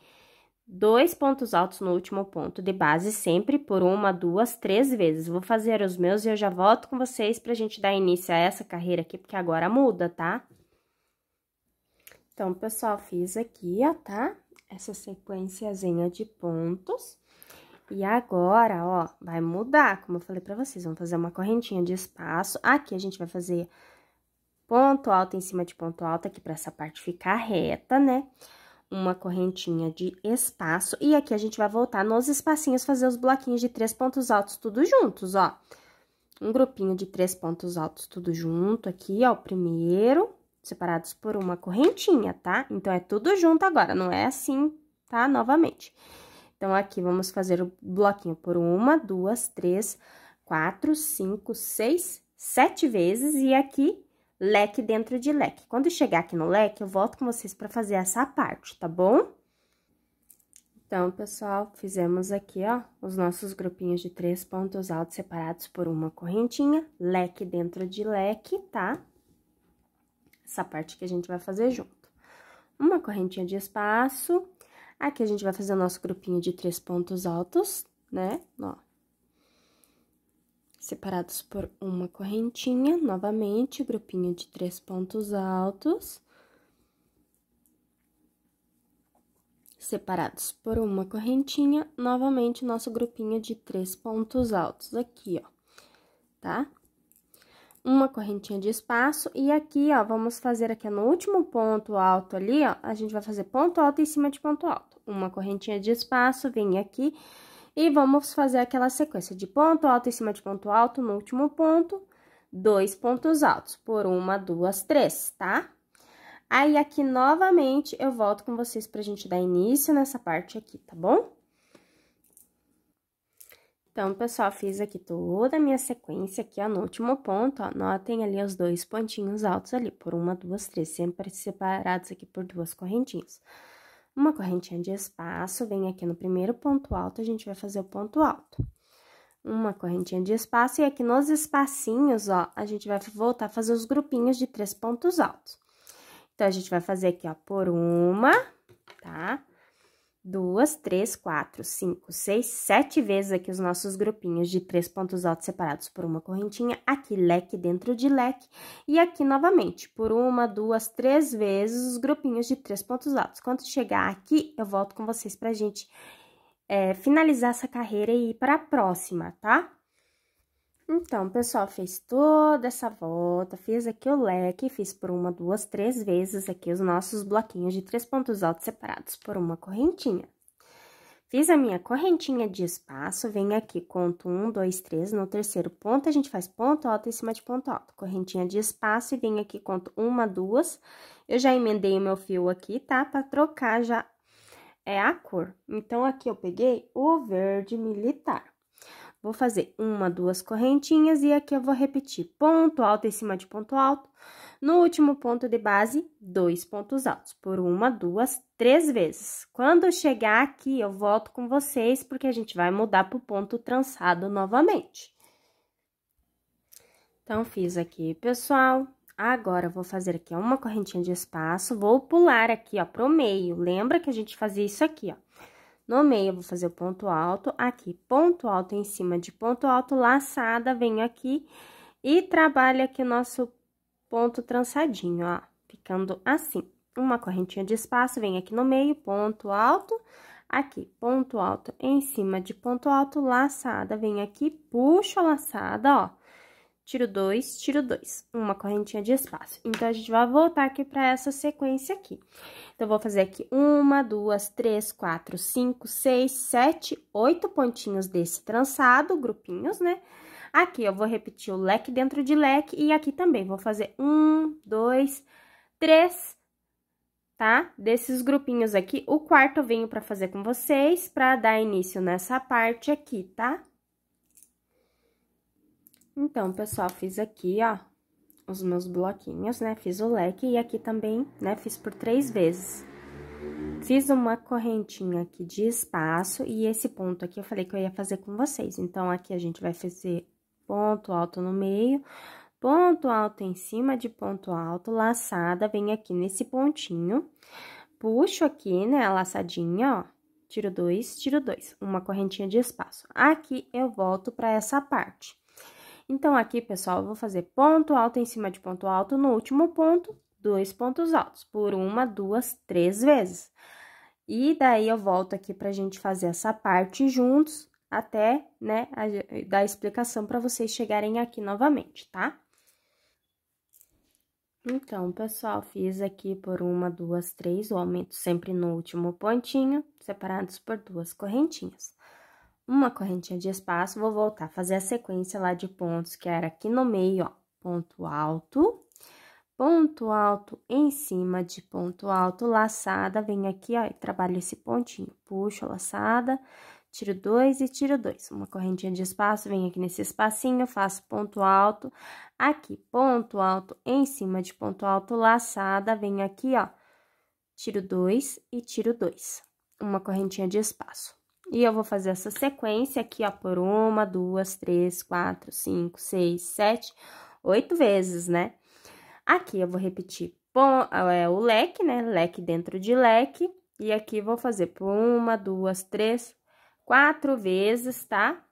dois pontos altos no último ponto de base, sempre por uma, duas, três vezes. Vou fazer os meus e eu já volto com vocês pra gente dar início a essa carreira aqui, porque agora muda, tá? Então, pessoal, fiz aqui, ó, tá? Essa sequenciazinha de pontos. E agora, ó, vai mudar, como eu falei pra vocês, vamos fazer uma correntinha de espaço. Aqui a gente vai fazer ponto alto em cima de ponto alto aqui pra essa parte ficar reta, né? Né? uma correntinha de espaço. E aqui a gente vai voltar nos espacinhos, fazer os bloquinhos de três pontos altos tudo juntos, ó. Um grupinho de três pontos altos tudo junto aqui, ó, o primeiro, separados por uma correntinha, tá? Então, é tudo junto agora, não é assim, tá? Novamente. Então, aqui vamos fazer o bloquinho por uma, duas, três, quatro, cinco, seis, sete vezes. E aqui, leque dentro de leque. Quando chegar aqui no leque, eu volto com vocês para fazer essa parte, tá bom? Então, pessoal, fizemos aqui, ó, os nossos grupinhos de três pontos altos separados por uma correntinha, leque dentro de leque, tá? Essa parte que a gente vai fazer junto. Uma correntinha de espaço, aqui a gente vai fazer o nosso grupinho de três pontos altos, né? Ó, separados por uma correntinha, novamente, grupinho de três pontos altos. Separados por uma correntinha, novamente, nosso grupinho de três pontos altos aqui, ó, tá? Uma correntinha de espaço e aqui, ó, vamos fazer aqui no último ponto alto ali, ó, a gente vai fazer ponto alto em cima de ponto alto. Uma correntinha de espaço, vem aqui, e vamos fazer aquela sequência de ponto alto em cima de ponto alto no último ponto, dois pontos altos, por uma, duas, três, tá? Aí, aqui, novamente, eu volto com vocês pra gente dar início nessa parte aqui, tá bom? Então, pessoal, fiz aqui toda a minha sequência aqui, ó, no último ponto, ó, notem ali os dois pontinhos altos ali, por uma, duas, três, sempre separados aqui por duas correntinhas uma correntinha de espaço, vem aqui no primeiro ponto alto, a gente vai fazer o ponto alto. Uma correntinha de espaço, e aqui nos espacinhos, ó, a gente vai voltar a fazer os grupinhos de três pontos altos. Então, a gente vai fazer aqui, ó, por uma, tá? duas, três, quatro, cinco, seis, sete vezes aqui os nossos grupinhos de três pontos altos separados por uma correntinha, aqui leque dentro de leque, e aqui novamente, por uma, duas, três vezes os grupinhos de três pontos altos. Quando chegar aqui, eu volto com vocês pra gente é, finalizar essa carreira e ir para a próxima, tá? Então, pessoal, fez toda essa volta, fiz aqui o leque, fiz por uma, duas, três vezes aqui os nossos bloquinhos de três pontos altos separados por uma correntinha. Fiz a minha correntinha de espaço, venho aqui, conto um, dois, três, no terceiro ponto a gente faz ponto alto em cima de ponto alto. Correntinha de espaço e venho aqui, conto uma, duas, eu já emendei o meu fio aqui, tá? Pra trocar já é a cor. Então, aqui eu peguei o verde militar. Vou fazer uma, duas correntinhas e aqui eu vou repetir ponto alto em cima de ponto alto. No último ponto de base, dois pontos altos, por uma, duas, três vezes. Quando chegar aqui, eu volto com vocês, porque a gente vai mudar pro ponto trançado novamente. Então, fiz aqui, pessoal. Agora, eu vou fazer aqui uma correntinha de espaço, vou pular aqui, ó, pro meio. Lembra que a gente fazia isso aqui, ó. No meio, eu vou fazer o ponto alto, aqui, ponto alto em cima de ponto alto, laçada, venho aqui e trabalho aqui o nosso ponto trançadinho, ó, ficando assim. Uma correntinha de espaço, venho aqui no meio, ponto alto, aqui, ponto alto em cima de ponto alto, laçada, venho aqui, puxo a laçada, ó tiro dois, tiro dois, uma correntinha de espaço. Então, a gente vai voltar aqui para essa sequência aqui. Então, vou fazer aqui uma, duas, três, quatro, cinco, seis, sete, oito pontinhos desse trançado, grupinhos, né? Aqui, eu vou repetir o leque dentro de leque e aqui também. Vou fazer um, dois, três, tá? Desses grupinhos aqui, o quarto eu venho para fazer com vocês, para dar início nessa parte aqui, tá? Tá? Então, pessoal, fiz aqui, ó, os meus bloquinhos, né? Fiz o leque e aqui também, né, fiz por três vezes. Fiz uma correntinha aqui de espaço e esse ponto aqui eu falei que eu ia fazer com vocês. Então, aqui a gente vai fazer ponto alto no meio, ponto alto em cima de ponto alto, laçada, vem aqui nesse pontinho, puxo aqui, né, a laçadinha, ó, tiro dois, tiro dois, uma correntinha de espaço. Aqui eu volto pra essa parte. Então, aqui, pessoal, eu vou fazer ponto alto em cima de ponto alto no último ponto, dois pontos altos, por uma, duas, três vezes. E daí, eu volto aqui pra gente fazer essa parte juntos, até, né, dar explicação para vocês chegarem aqui novamente, tá? Então, pessoal, fiz aqui por uma, duas, três, o aumento sempre no último pontinho, separados por duas correntinhas uma correntinha de espaço, vou voltar a fazer a sequência lá de pontos, que era aqui no meio, ó, ponto alto, ponto alto em cima de ponto alto, laçada, venho aqui, ó, e trabalho esse pontinho, puxo a laçada, tiro dois e tiro dois. Uma correntinha de espaço, venho aqui nesse espacinho, faço ponto alto, aqui, ponto alto em cima de ponto alto, laçada, venho aqui, ó, tiro dois e tiro dois. Uma correntinha de espaço. E eu vou fazer essa sequência aqui, ó, por uma, duas, três, quatro, cinco, seis, sete, oito vezes, né? Aqui eu vou repetir bom, é, o leque, né? Leque dentro de leque. E aqui vou fazer por uma, duas, três, quatro vezes, tá?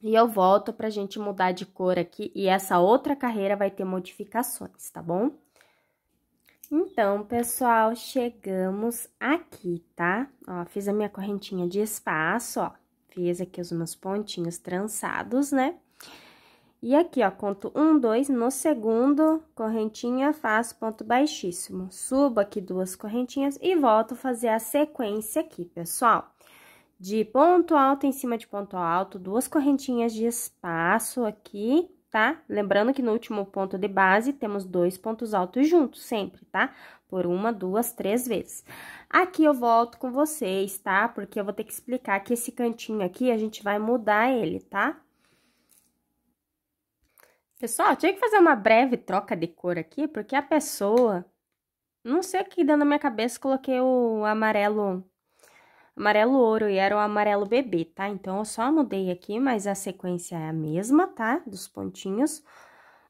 E eu volto pra gente mudar de cor aqui. E essa outra carreira vai ter modificações, tá bom? Então, pessoal, chegamos aqui, tá? Ó, fiz a minha correntinha de espaço, ó. Fiz aqui os meus pontinhos trançados, né? E aqui, ó, conto um, dois, no segundo, correntinha, faço ponto baixíssimo. Subo aqui duas correntinhas e volto a fazer a sequência aqui, pessoal. De ponto alto em cima de ponto alto, duas correntinhas de espaço aqui, tá? Lembrando que no último ponto de base, temos dois pontos altos juntos sempre, tá? Por uma, duas, três vezes. Aqui eu volto com vocês, tá? Porque eu vou ter que explicar que esse cantinho aqui, a gente vai mudar ele, tá? Pessoal, tinha que fazer uma breve troca de cor aqui, porque a pessoa... Não sei o que deu na minha cabeça, coloquei o amarelo amarelo ouro e era o amarelo bebê, tá? Então, eu só mudei aqui, mas a sequência é a mesma, tá? Dos pontinhos.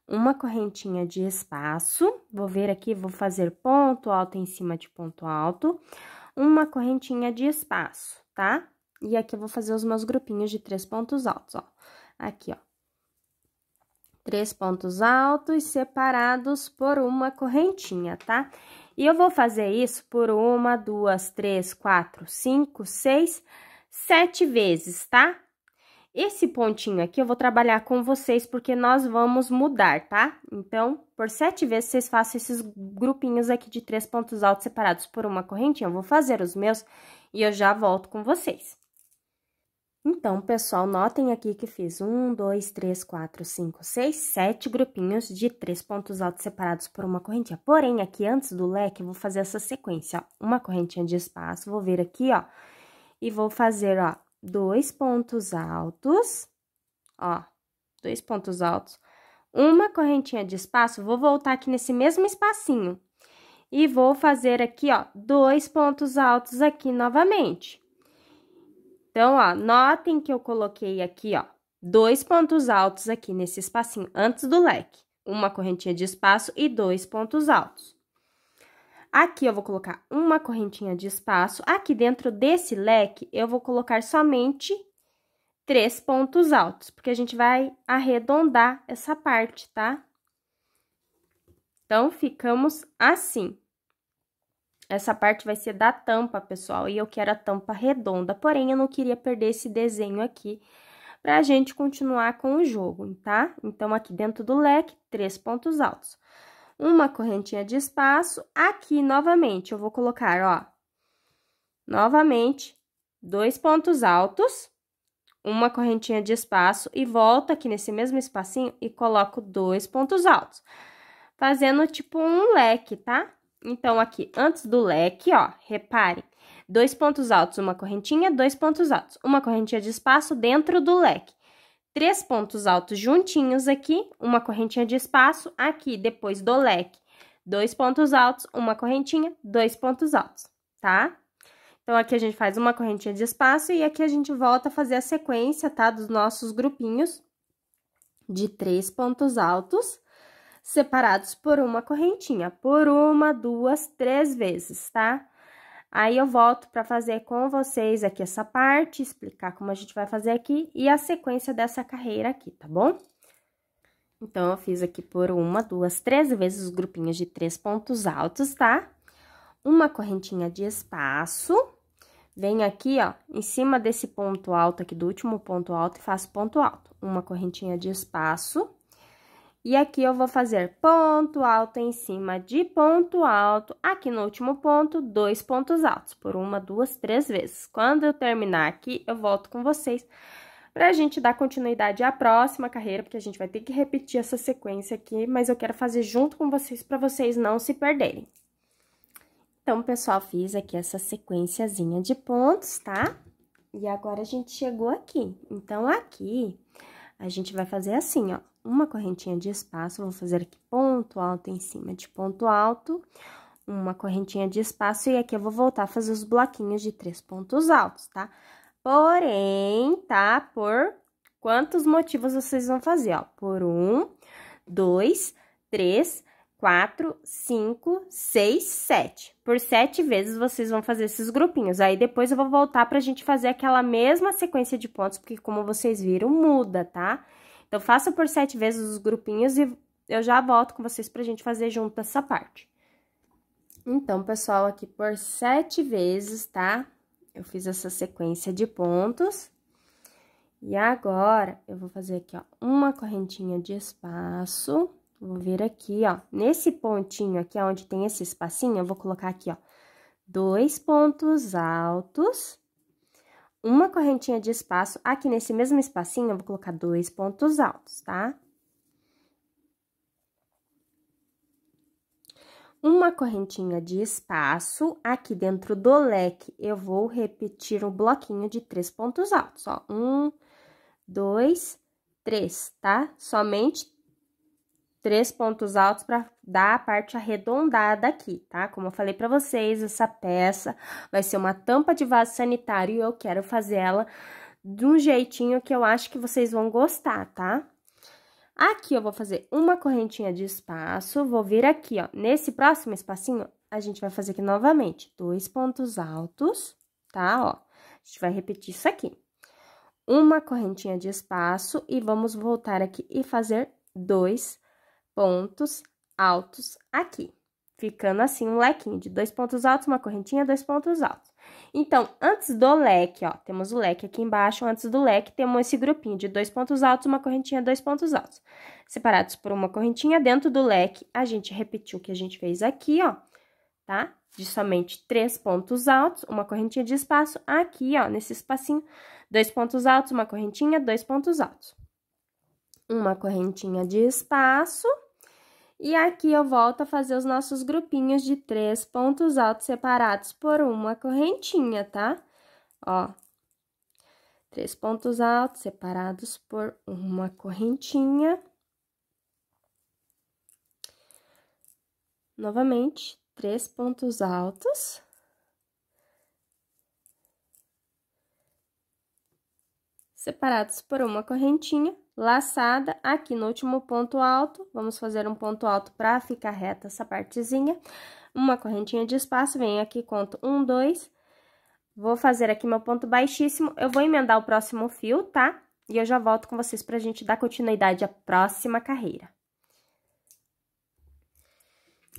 Uma correntinha de espaço, vou ver aqui, vou fazer ponto alto em cima de ponto alto. Uma correntinha de espaço, tá? E aqui eu vou fazer os meus grupinhos de três pontos altos, ó. Aqui, ó. Três pontos altos separados por uma correntinha, tá? Tá? E eu vou fazer isso por uma, duas, três, quatro, cinco, seis, sete vezes, tá? Esse pontinho aqui eu vou trabalhar com vocês porque nós vamos mudar, tá? Então, por sete vezes vocês façam esses grupinhos aqui de três pontos altos separados por uma correntinha. Eu vou fazer os meus e eu já volto com vocês. Então, pessoal, notem aqui que fiz um, dois, três, quatro, cinco, seis, sete grupinhos de três pontos altos separados por uma correntinha. Porém, aqui antes do leque, eu vou fazer essa sequência, ó, uma correntinha de espaço, vou vir aqui, ó, e vou fazer, ó, dois pontos altos, ó, dois pontos altos, uma correntinha de espaço, vou voltar aqui nesse mesmo espacinho, e vou fazer aqui, ó, dois pontos altos aqui novamente. Então, ó, notem que eu coloquei aqui, ó, dois pontos altos aqui nesse espacinho antes do leque. Uma correntinha de espaço e dois pontos altos. Aqui eu vou colocar uma correntinha de espaço. Aqui dentro desse leque, eu vou colocar somente três pontos altos, porque a gente vai arredondar essa parte, tá? Então, ficamos assim. Essa parte vai ser da tampa, pessoal, e eu quero a tampa redonda, porém, eu não queria perder esse desenho aqui pra gente continuar com o jogo, tá? Então, aqui dentro do leque, três pontos altos. Uma correntinha de espaço, aqui novamente, eu vou colocar, ó, novamente, dois pontos altos, uma correntinha de espaço e volto aqui nesse mesmo espacinho e coloco dois pontos altos. Fazendo tipo um leque, tá? Então, aqui, antes do leque, ó, reparem. Dois pontos altos, uma correntinha, dois pontos altos. Uma correntinha de espaço dentro do leque. Três pontos altos juntinhos aqui, uma correntinha de espaço aqui, depois do leque. Dois pontos altos, uma correntinha, dois pontos altos, tá? Então, aqui a gente faz uma correntinha de espaço e aqui a gente volta a fazer a sequência, tá? Dos nossos grupinhos de três pontos altos separados por uma correntinha, por uma, duas, três vezes, tá? Aí eu volto para fazer com vocês aqui essa parte, explicar como a gente vai fazer aqui e a sequência dessa carreira aqui, tá bom? Então, eu fiz aqui por uma, duas, três vezes os grupinhos de três pontos altos, tá? Uma correntinha de espaço, venho aqui, ó, em cima desse ponto alto aqui, do último ponto alto, e faço ponto alto. Uma correntinha de espaço, e aqui eu vou fazer ponto alto em cima de ponto alto, aqui no último ponto, dois pontos altos, por uma, duas, três vezes. Quando eu terminar aqui, eu volto com vocês para a gente dar continuidade à próxima carreira, porque a gente vai ter que repetir essa sequência aqui, mas eu quero fazer junto com vocês para vocês não se perderem. Então, pessoal, fiz aqui essa sequenciazinha de pontos, tá? E agora a gente chegou aqui. Então, aqui, a gente vai fazer assim, ó uma correntinha de espaço, vou fazer aqui ponto alto em cima de ponto alto, uma correntinha de espaço, e aqui eu vou voltar a fazer os bloquinhos de três pontos altos, tá? Porém, tá? Por quantos motivos vocês vão fazer, ó? Por um, dois, três, quatro, cinco, seis, sete. Por sete vezes vocês vão fazer esses grupinhos. Aí, depois eu vou voltar pra gente fazer aquela mesma sequência de pontos, porque como vocês viram, muda, tá? Tá? Então, faça por sete vezes os grupinhos e eu já volto com vocês pra gente fazer junto essa parte. Então, pessoal, aqui por sete vezes, tá? Eu fiz essa sequência de pontos. E agora, eu vou fazer aqui, ó, uma correntinha de espaço. Vou vir aqui, ó, nesse pontinho aqui, onde tem esse espacinho, eu vou colocar aqui, ó, dois pontos altos uma correntinha de espaço. Aqui nesse mesmo espacinho, eu vou colocar dois pontos altos, tá? Uma correntinha de espaço, aqui dentro do leque, eu vou repetir um bloquinho de três pontos altos, ó. Um, dois, três, tá? Somente três pontos altos para dar a parte arredondada aqui, tá? Como eu falei para vocês, essa peça vai ser uma tampa de vaso sanitário e eu quero fazer ela de um jeitinho que eu acho que vocês vão gostar, tá? Aqui eu vou fazer uma correntinha de espaço, vou vir aqui, ó, nesse próximo espacinho, a gente vai fazer aqui novamente, dois pontos altos, tá? Ó, a gente vai repetir isso aqui. Uma correntinha de espaço e vamos voltar aqui e fazer dois pontos altos aqui. Ficando assim um lequinho de dois pontos altos, uma correntinha, dois pontos altos. Então, antes do leque, ó, temos o leque aqui embaixo, antes do leque temos esse grupinho de dois pontos altos, uma correntinha, dois pontos altos. Separados por uma correntinha, dentro do leque, a gente repetiu o que a gente fez aqui, ó, tá? De somente três pontos altos, uma correntinha de espaço, aqui, ó, nesse espacinho, dois pontos altos, uma correntinha, dois pontos altos uma correntinha de espaço. E aqui eu volto a fazer os nossos grupinhos de três pontos altos separados por uma correntinha, tá? Ó, três pontos altos separados por uma correntinha. Novamente, três pontos altos. Separados por uma correntinha, laçada. Aqui no último ponto alto, vamos fazer um ponto alto para ficar reta essa partezinha. Uma correntinha de espaço, venho aqui, conto um, dois. Vou fazer aqui meu ponto baixíssimo, eu vou emendar o próximo fio, tá? E eu já volto com vocês pra gente dar continuidade à próxima carreira.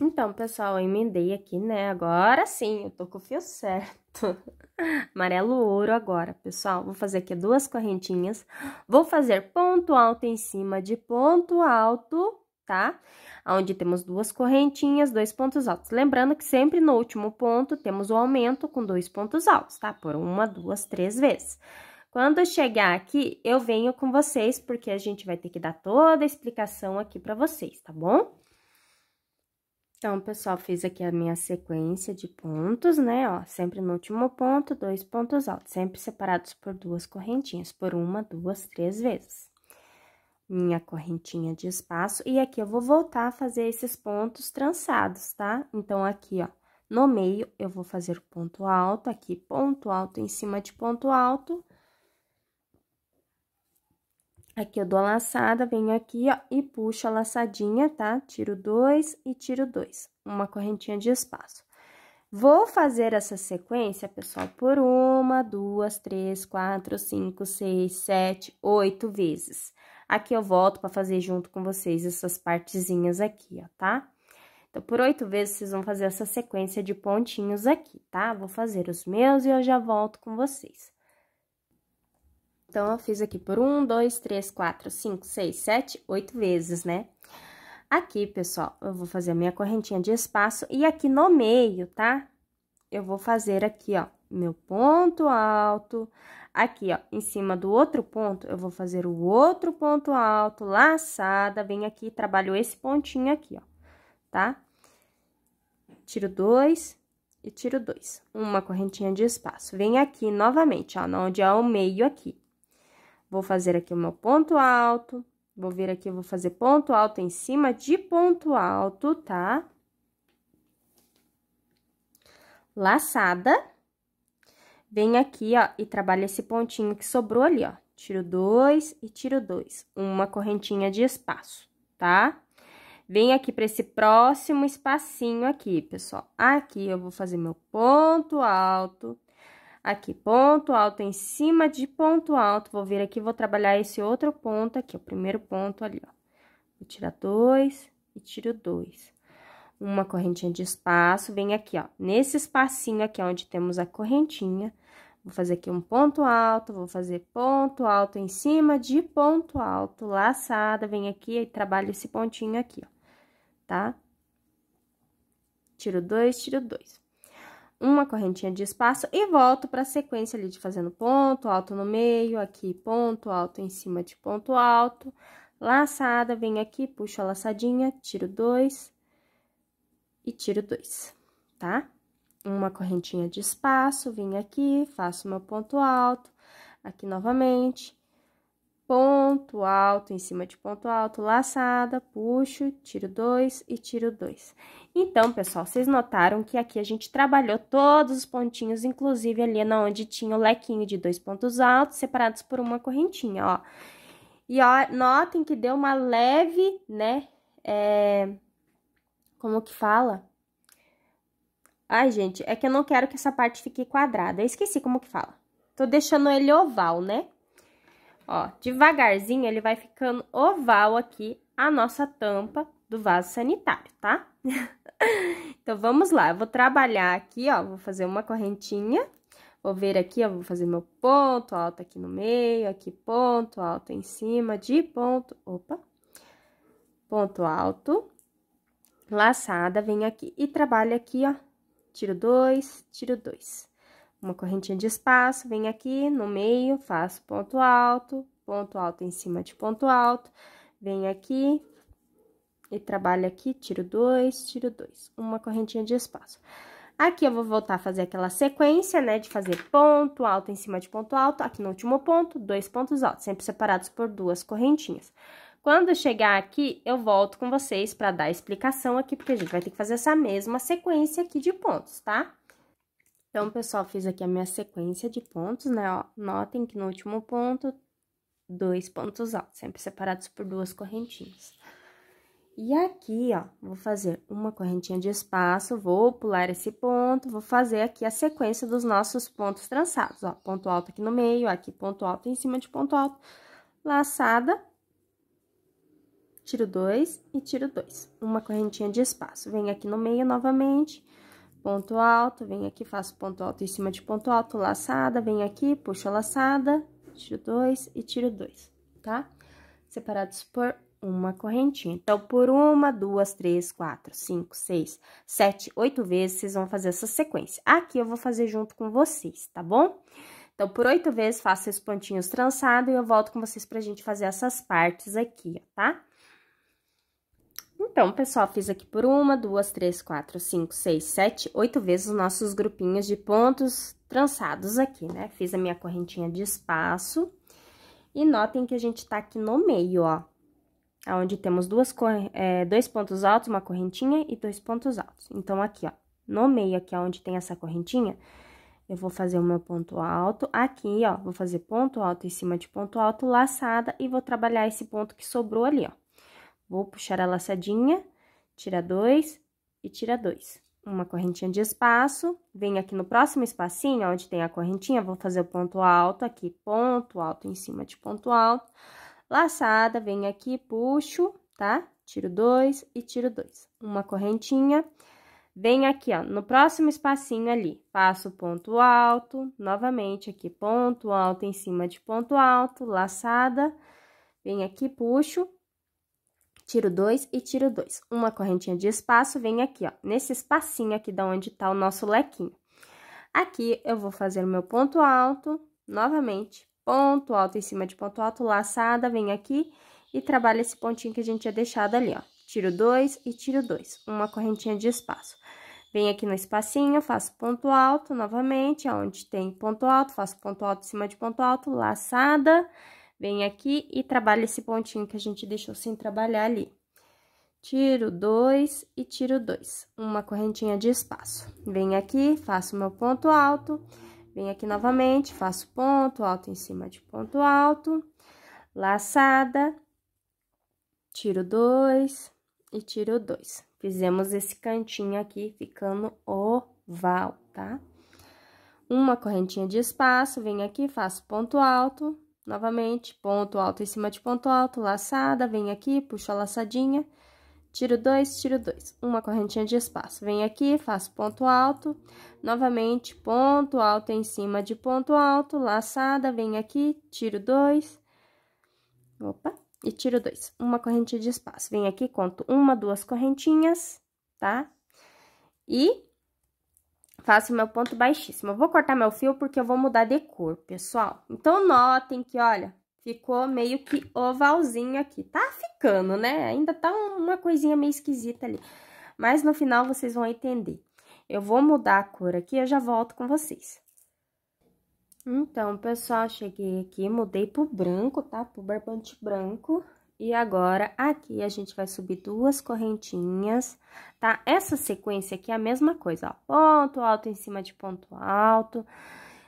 Então, pessoal, eu emendei aqui, né? Agora sim, eu tô com o fio certo. [laughs] Amarelo ouro agora, pessoal. Vou fazer aqui duas correntinhas. Vou fazer ponto alto em cima de ponto alto, tá? Onde temos duas correntinhas, dois pontos altos. Lembrando que sempre no último ponto temos o aumento com dois pontos altos, tá? Por uma, duas, três vezes. Quando chegar aqui, eu venho com vocês, porque a gente vai ter que dar toda a explicação aqui pra vocês, tá bom? Então, pessoal, fiz aqui a minha sequência de pontos, né? Ó, sempre no último ponto, dois pontos altos, sempre separados por duas correntinhas, por uma, duas, três vezes. Minha correntinha de espaço, e aqui eu vou voltar a fazer esses pontos trançados, tá? Então, aqui, ó, no meio, eu vou fazer ponto alto, aqui, ponto alto em cima de ponto alto, Aqui eu dou a laçada, venho aqui, ó, e puxo a laçadinha, tá? Tiro dois e tiro dois, uma correntinha de espaço. Vou fazer essa sequência, pessoal, por uma, duas, três, quatro, cinco, seis, sete, oito vezes. Aqui eu volto para fazer junto com vocês essas partezinhas aqui, ó, tá? Então, por oito vezes, vocês vão fazer essa sequência de pontinhos aqui, tá? Vou fazer os meus e eu já volto com vocês. Então, eu fiz aqui por um, dois, três, quatro, cinco, seis, sete, oito vezes, né? Aqui, pessoal, eu vou fazer a minha correntinha de espaço e aqui no meio, tá? Eu vou fazer aqui, ó, meu ponto alto. Aqui, ó, em cima do outro ponto, eu vou fazer o outro ponto alto, laçada. vem aqui, trabalho esse pontinho aqui, ó, tá? Tiro dois e tiro dois. Uma correntinha de espaço. Vem aqui novamente, ó, onde é o meio aqui Vou fazer aqui o meu ponto alto, vou vir aqui, vou fazer ponto alto em cima de ponto alto, tá? Laçada. Vem aqui, ó, e trabalha esse pontinho que sobrou ali, ó. Tiro dois e tiro dois. Uma correntinha de espaço, tá? Vem aqui para esse próximo espacinho aqui, pessoal. Aqui eu vou fazer meu ponto alto Aqui, ponto alto em cima de ponto alto, vou vir aqui, vou trabalhar esse outro ponto aqui, o primeiro ponto ali, ó. Vou tirar dois e tiro dois. Uma correntinha de espaço, vem aqui, ó, nesse espacinho aqui, onde temos a correntinha, vou fazer aqui um ponto alto, vou fazer ponto alto em cima de ponto alto, laçada, vem aqui e trabalho esse pontinho aqui, ó, tá? Tiro dois, tiro dois uma correntinha de espaço e volto para a sequência ali de fazendo ponto alto no meio, aqui ponto alto em cima de ponto alto, laçada, venho aqui, puxo a laçadinha, tiro dois e tiro dois, tá? Uma correntinha de espaço, venho aqui, faço meu ponto alto, aqui novamente, ponto alto em cima de ponto alto, laçada, puxo, tiro dois e tiro dois. Então, pessoal, vocês notaram que aqui a gente trabalhou todos os pontinhos, inclusive ali na onde tinha o lequinho de dois pontos altos, separados por uma correntinha, ó. E ó, notem que deu uma leve, né, é... como que fala? Ai, gente, é que eu não quero que essa parte fique quadrada, eu esqueci como que fala. Tô deixando ele oval, né? Ó, devagarzinho ele vai ficando oval aqui a nossa tampa do vaso sanitário, tá? [laughs] então, vamos lá. Eu vou trabalhar aqui, ó, vou fazer uma correntinha. Vou ver aqui, ó, vou fazer meu ponto alto aqui no meio, aqui ponto alto em cima, de ponto, opa, ponto alto, laçada, venho aqui e trabalho aqui, ó, tiro dois, tiro dois uma correntinha de espaço, vem aqui no meio, faço ponto alto, ponto alto em cima de ponto alto, vem aqui e trabalho aqui, tiro dois, tiro dois, uma correntinha de espaço. Aqui eu vou voltar a fazer aquela sequência, né, de fazer ponto alto em cima de ponto alto, aqui no último ponto, dois pontos altos, sempre separados por duas correntinhas. Quando chegar aqui, eu volto com vocês para dar a explicação aqui, porque a gente vai ter que fazer essa mesma sequência aqui de pontos, tá? Tá? Então, pessoal, fiz aqui a minha sequência de pontos, né? Ó, notem que no último ponto, dois pontos altos, sempre separados por duas correntinhas. E aqui, ó, vou fazer uma correntinha de espaço, vou pular esse ponto, vou fazer aqui a sequência dos nossos pontos trançados, ó. Ponto alto aqui no meio, aqui ponto alto em cima de ponto alto, laçada, tiro dois e tiro dois. Uma correntinha de espaço, venho aqui no meio novamente ponto alto, venho aqui, faço ponto alto em cima de ponto alto, laçada, venho aqui, puxo a laçada, tiro dois e tiro dois, tá? Separados por uma correntinha. Então, por uma, duas, três, quatro, cinco, seis, sete, oito vezes, vocês vão fazer essa sequência. Aqui eu vou fazer junto com vocês, tá bom? Então, por oito vezes, faço esses pontinhos trançados e eu volto com vocês pra gente fazer essas partes aqui, ó, tá? Então, pessoal, fiz aqui por uma, duas, três, quatro, cinco, seis, sete, oito vezes os nossos grupinhos de pontos trançados aqui, né? Fiz a minha correntinha de espaço. E notem que a gente tá aqui no meio, ó. Onde temos duas, é, dois pontos altos, uma correntinha e dois pontos altos. Então, aqui, ó, no meio aqui, onde tem essa correntinha, eu vou fazer o meu ponto alto. Aqui, ó, vou fazer ponto alto em cima de ponto alto, laçada, e vou trabalhar esse ponto que sobrou ali, ó. Vou puxar a laçadinha, tira dois e tira dois. Uma correntinha de espaço, venho aqui no próximo espacinho, onde tem a correntinha, vou fazer o ponto alto aqui, ponto alto em cima de ponto alto. Laçada, venho aqui, puxo, tá? Tiro dois e tiro dois. Uma correntinha, Venho aqui, ó, no próximo espacinho ali, passo ponto alto, novamente aqui, ponto alto em cima de ponto alto, laçada, venho aqui, puxo, tiro 2 e tiro 2. Uma correntinha de espaço vem aqui, ó, nesse espacinho aqui da onde tá o nosso lequinho. Aqui eu vou fazer o meu ponto alto, novamente, ponto alto em cima de ponto alto, laçada, vem aqui e trabalha esse pontinho que a gente tinha deixado ali, ó. Tiro 2 e tiro 2, uma correntinha de espaço. Venho aqui no espacinho, faço ponto alto novamente, aonde tem ponto alto, faço ponto alto em cima de ponto alto, laçada Vem aqui e trabalha esse pontinho que a gente deixou sem trabalhar ali. Tiro dois e tiro dois, uma correntinha de espaço. Vem aqui, faço meu ponto alto, vem aqui novamente, faço ponto alto em cima de ponto alto, laçada, tiro dois e tiro dois. Fizemos esse cantinho aqui ficando oval, tá? Uma correntinha de espaço, venho aqui, faço ponto alto, Novamente, ponto alto em cima de ponto alto, laçada, vem aqui, puxo a laçadinha, tiro dois, tiro dois, uma correntinha de espaço. Vem aqui, faço ponto alto, novamente, ponto alto em cima de ponto alto, laçada, vem aqui, tiro dois, opa, e tiro dois, uma correntinha de espaço. Vem aqui, conto uma, duas correntinhas, tá? E faço meu ponto baixíssimo. Eu vou cortar meu fio porque eu vou mudar de cor, pessoal. Então, notem que, olha, ficou meio que ovalzinho aqui. Tá ficando, né? Ainda tá uma coisinha meio esquisita ali. Mas no final vocês vão entender. Eu vou mudar a cor aqui, eu já volto com vocês. Então, pessoal, cheguei aqui, mudei pro branco, tá? Pro barbante branco. E agora, aqui a gente vai subir duas correntinhas, tá? Essa sequência aqui é a mesma coisa, ó. Ponto alto em cima de ponto alto.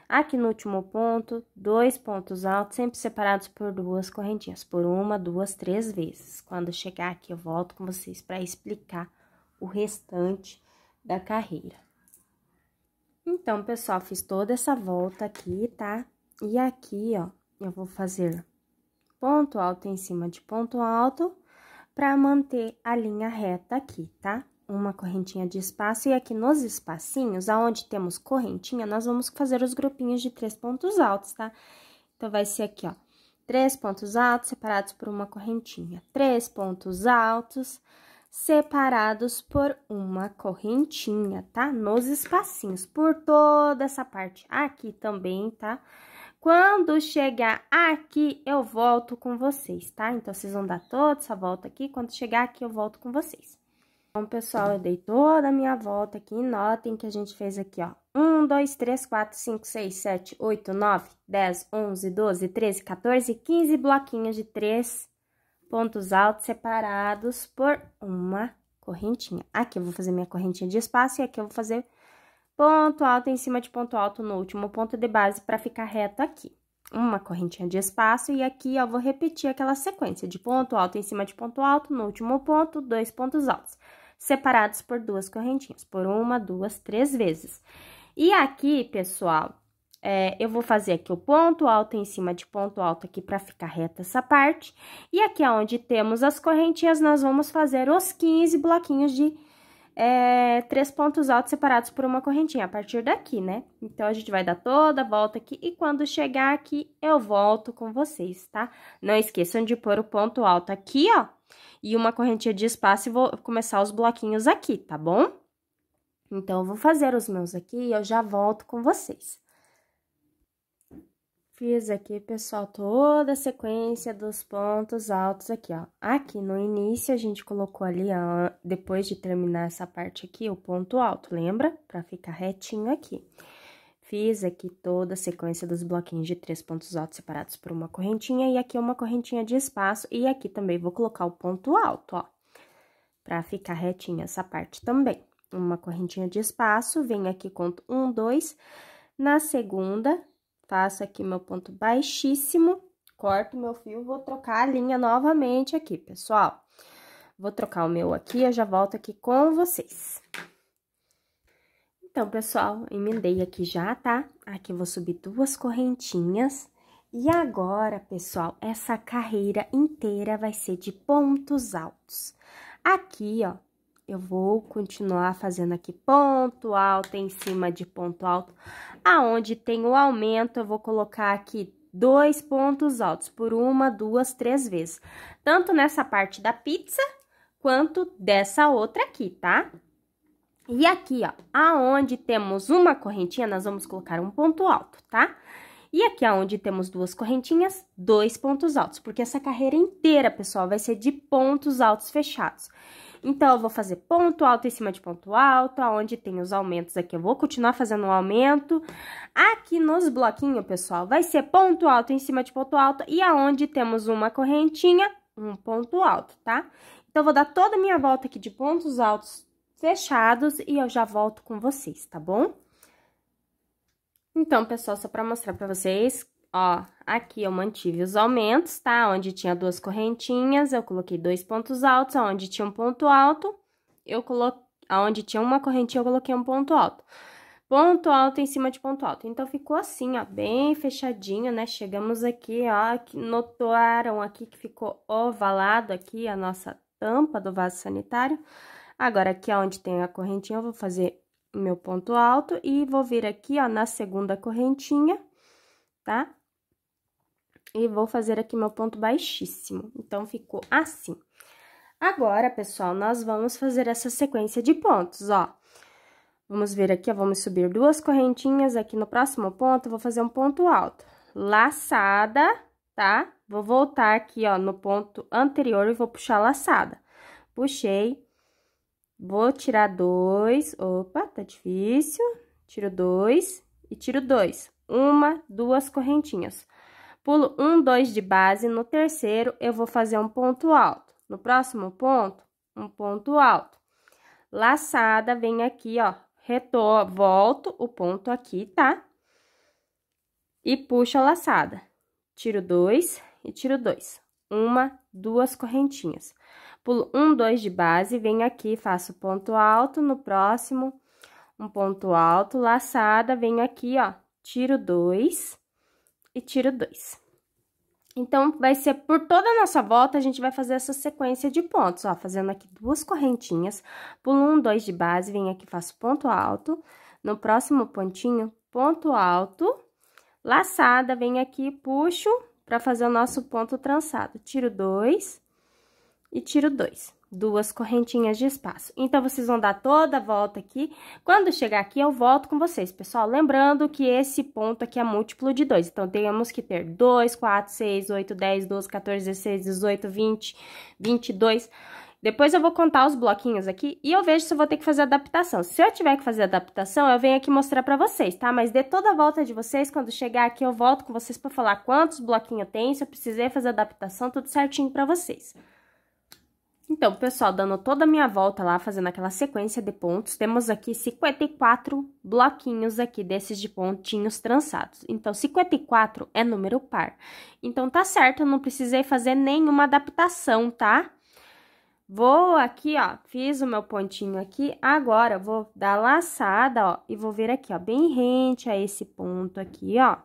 Aqui no último ponto, dois pontos altos, sempre separados por duas correntinhas. Por uma, duas, três vezes. Quando chegar aqui, eu volto com vocês para explicar o restante da carreira. Então, pessoal, fiz toda essa volta aqui, tá? E aqui, ó, eu vou fazer ponto alto em cima de ponto alto para manter a linha reta aqui, tá? Uma correntinha de espaço e aqui nos espacinhos, aonde temos correntinha, nós vamos fazer os grupinhos de três pontos altos, tá? Então, vai ser aqui, ó, três pontos altos separados por uma correntinha, três pontos altos separados por uma correntinha, tá? Nos espacinhos, por toda essa parte aqui também, tá? Tá? Quando chegar aqui, eu volto com vocês, tá? Então, vocês vão dar toda essa volta aqui. Quando chegar aqui, eu volto com vocês. Então, pessoal, eu dei toda a minha volta aqui. Notem que a gente fez aqui, ó. 1, 2, 3, 4, 5, 6, 7, 8, 9, 10, 11, 12, 13, 14, 15 bloquinhos de três pontos altos separados por uma correntinha. Aqui eu vou fazer minha correntinha de espaço e aqui eu vou fazer ponto alto em cima de ponto alto no último ponto de base para ficar reto aqui. Uma correntinha de espaço e aqui eu vou repetir aquela sequência de ponto alto em cima de ponto alto, no último ponto, dois pontos altos, separados por duas correntinhas, por uma, duas, três vezes. E aqui, pessoal, é, eu vou fazer aqui o ponto alto em cima de ponto alto aqui para ficar reta essa parte. E aqui é onde temos as correntinhas, nós vamos fazer os 15 bloquinhos de é, três pontos altos separados por uma correntinha, a partir daqui, né? Então, a gente vai dar toda a volta aqui e quando chegar aqui, eu volto com vocês, tá? Não esqueçam de pôr o ponto alto aqui, ó, e uma correntinha de espaço e vou começar os bloquinhos aqui, tá bom? Então, eu vou fazer os meus aqui e eu já volto com vocês. Fiz aqui, pessoal, toda a sequência dos pontos altos aqui, ó. Aqui no início, a gente colocou ali, ó, depois de terminar essa parte aqui, o ponto alto, lembra? Pra ficar retinho aqui. Fiz aqui toda a sequência dos bloquinhos de três pontos altos separados por uma correntinha, e aqui uma correntinha de espaço, e aqui também vou colocar o ponto alto, ó. Pra ficar retinho essa parte também. Uma correntinha de espaço, vem aqui, conto um, dois... Na segunda, Faço aqui meu ponto baixíssimo, corto meu fio, vou trocar a linha novamente aqui, pessoal. Vou trocar o meu aqui, eu já volto aqui com vocês. Então, pessoal, emendei aqui já, tá? Aqui eu vou subir duas correntinhas. E agora, pessoal, essa carreira inteira vai ser de pontos altos. Aqui, ó, eu vou continuar fazendo aqui ponto alto em cima de ponto alto. Aonde tem o aumento, eu vou colocar aqui dois pontos altos por uma, duas, três vezes. Tanto nessa parte da pizza, quanto dessa outra aqui, tá? E aqui, ó, aonde temos uma correntinha, nós vamos colocar um ponto alto, tá? E aqui, aonde temos duas correntinhas, dois pontos altos, porque essa carreira inteira, pessoal, vai ser de pontos altos fechados. Então, eu vou fazer ponto alto em cima de ponto alto, aonde tem os aumentos aqui, eu vou continuar fazendo um aumento. Aqui nos bloquinhos, pessoal, vai ser ponto alto em cima de ponto alto e aonde temos uma correntinha, um ponto alto, tá? Então, eu vou dar toda a minha volta aqui de pontos altos fechados e eu já volto com vocês, tá bom? Então, pessoal, só para mostrar para vocês Ó, aqui eu mantive os aumentos, tá? Onde tinha duas correntinhas, eu coloquei dois pontos altos, aonde tinha um ponto alto, eu coloquei... Onde tinha uma correntinha, eu coloquei um ponto alto. Ponto alto em cima de ponto alto. Então, ficou assim, ó, bem fechadinho, né? Chegamos aqui, ó, que notaram aqui que ficou ovalado aqui a nossa tampa do vaso sanitário. Agora, aqui onde tem a correntinha, eu vou fazer meu ponto alto e vou vir aqui, ó, na segunda correntinha, tá? e vou fazer aqui meu ponto baixíssimo. Então, ficou assim. Agora, pessoal, nós vamos fazer essa sequência de pontos, ó. Vamos ver aqui, ó, vamos subir duas correntinhas aqui no próximo ponto, vou fazer um ponto alto. Laçada, tá? Vou voltar aqui, ó, no ponto anterior e vou puxar laçada. Puxei, vou tirar dois, opa, tá difícil. Tiro dois e tiro dois. Uma, duas correntinhas. Pulo um, dois de base, no terceiro eu vou fazer um ponto alto. No próximo ponto, um ponto alto. Laçada, vem aqui, ó, retorno, volto o ponto aqui, tá? E puxo a laçada. Tiro dois e tiro dois. Uma, duas correntinhas. Pulo um, dois de base, vem aqui, faço ponto alto, no próximo um ponto alto, laçada, venho aqui, ó, tiro dois e tiro dois. Então, vai ser por toda a nossa volta, a gente vai fazer essa sequência de pontos, ó, fazendo aqui duas correntinhas, pulo um, dois de base, venho aqui, faço ponto alto, no próximo pontinho, ponto alto, laçada, venho aqui, puxo pra fazer o nosso ponto trançado, tiro dois e tiro dois duas correntinhas de espaço. Então, vocês vão dar toda a volta aqui. Quando chegar aqui, eu volto com vocês, pessoal. Lembrando que esse ponto aqui é múltiplo de 2. Então, temos que ter 2, 4, 6, 8, 10, 12, 14, 16, 18, 20, 22... Depois eu vou contar os bloquinhos aqui e eu vejo se eu vou ter que fazer adaptação. Se eu tiver que fazer adaptação, eu venho aqui mostrar pra vocês, tá? Mas dê toda a volta de vocês, quando chegar aqui eu volto com vocês pra falar quantos bloquinhos tem, se eu precisei fazer adaptação, tudo certinho pra vocês. Então, pessoal, dando toda a minha volta lá, fazendo aquela sequência de pontos, temos aqui 54 bloquinhos aqui desses de pontinhos trançados. Então, 54 é número par. Então, tá certo, eu não precisei fazer nenhuma adaptação, tá? Vou aqui, ó, fiz o meu pontinho aqui, agora vou dar laçada, ó, e vou vir aqui, ó, bem rente a esse ponto aqui, ó.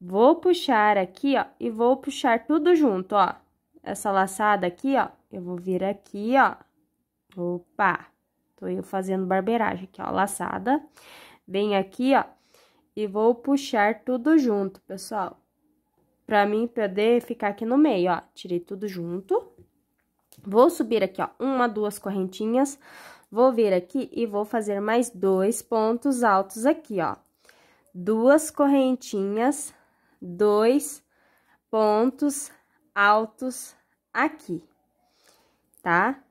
Vou puxar aqui, ó, e vou puxar tudo junto, ó. Essa laçada aqui, ó, eu vou vir aqui, ó. Opa! Tô eu fazendo barbeiragem aqui, ó, laçada. Bem aqui, ó, e vou puxar tudo junto, pessoal. Pra mim poder ficar aqui no meio, ó. Tirei tudo junto. Vou subir aqui, ó, uma, duas correntinhas. Vou vir aqui e vou fazer mais dois pontos altos aqui, ó. Duas correntinhas, dois pontos altos aqui tá?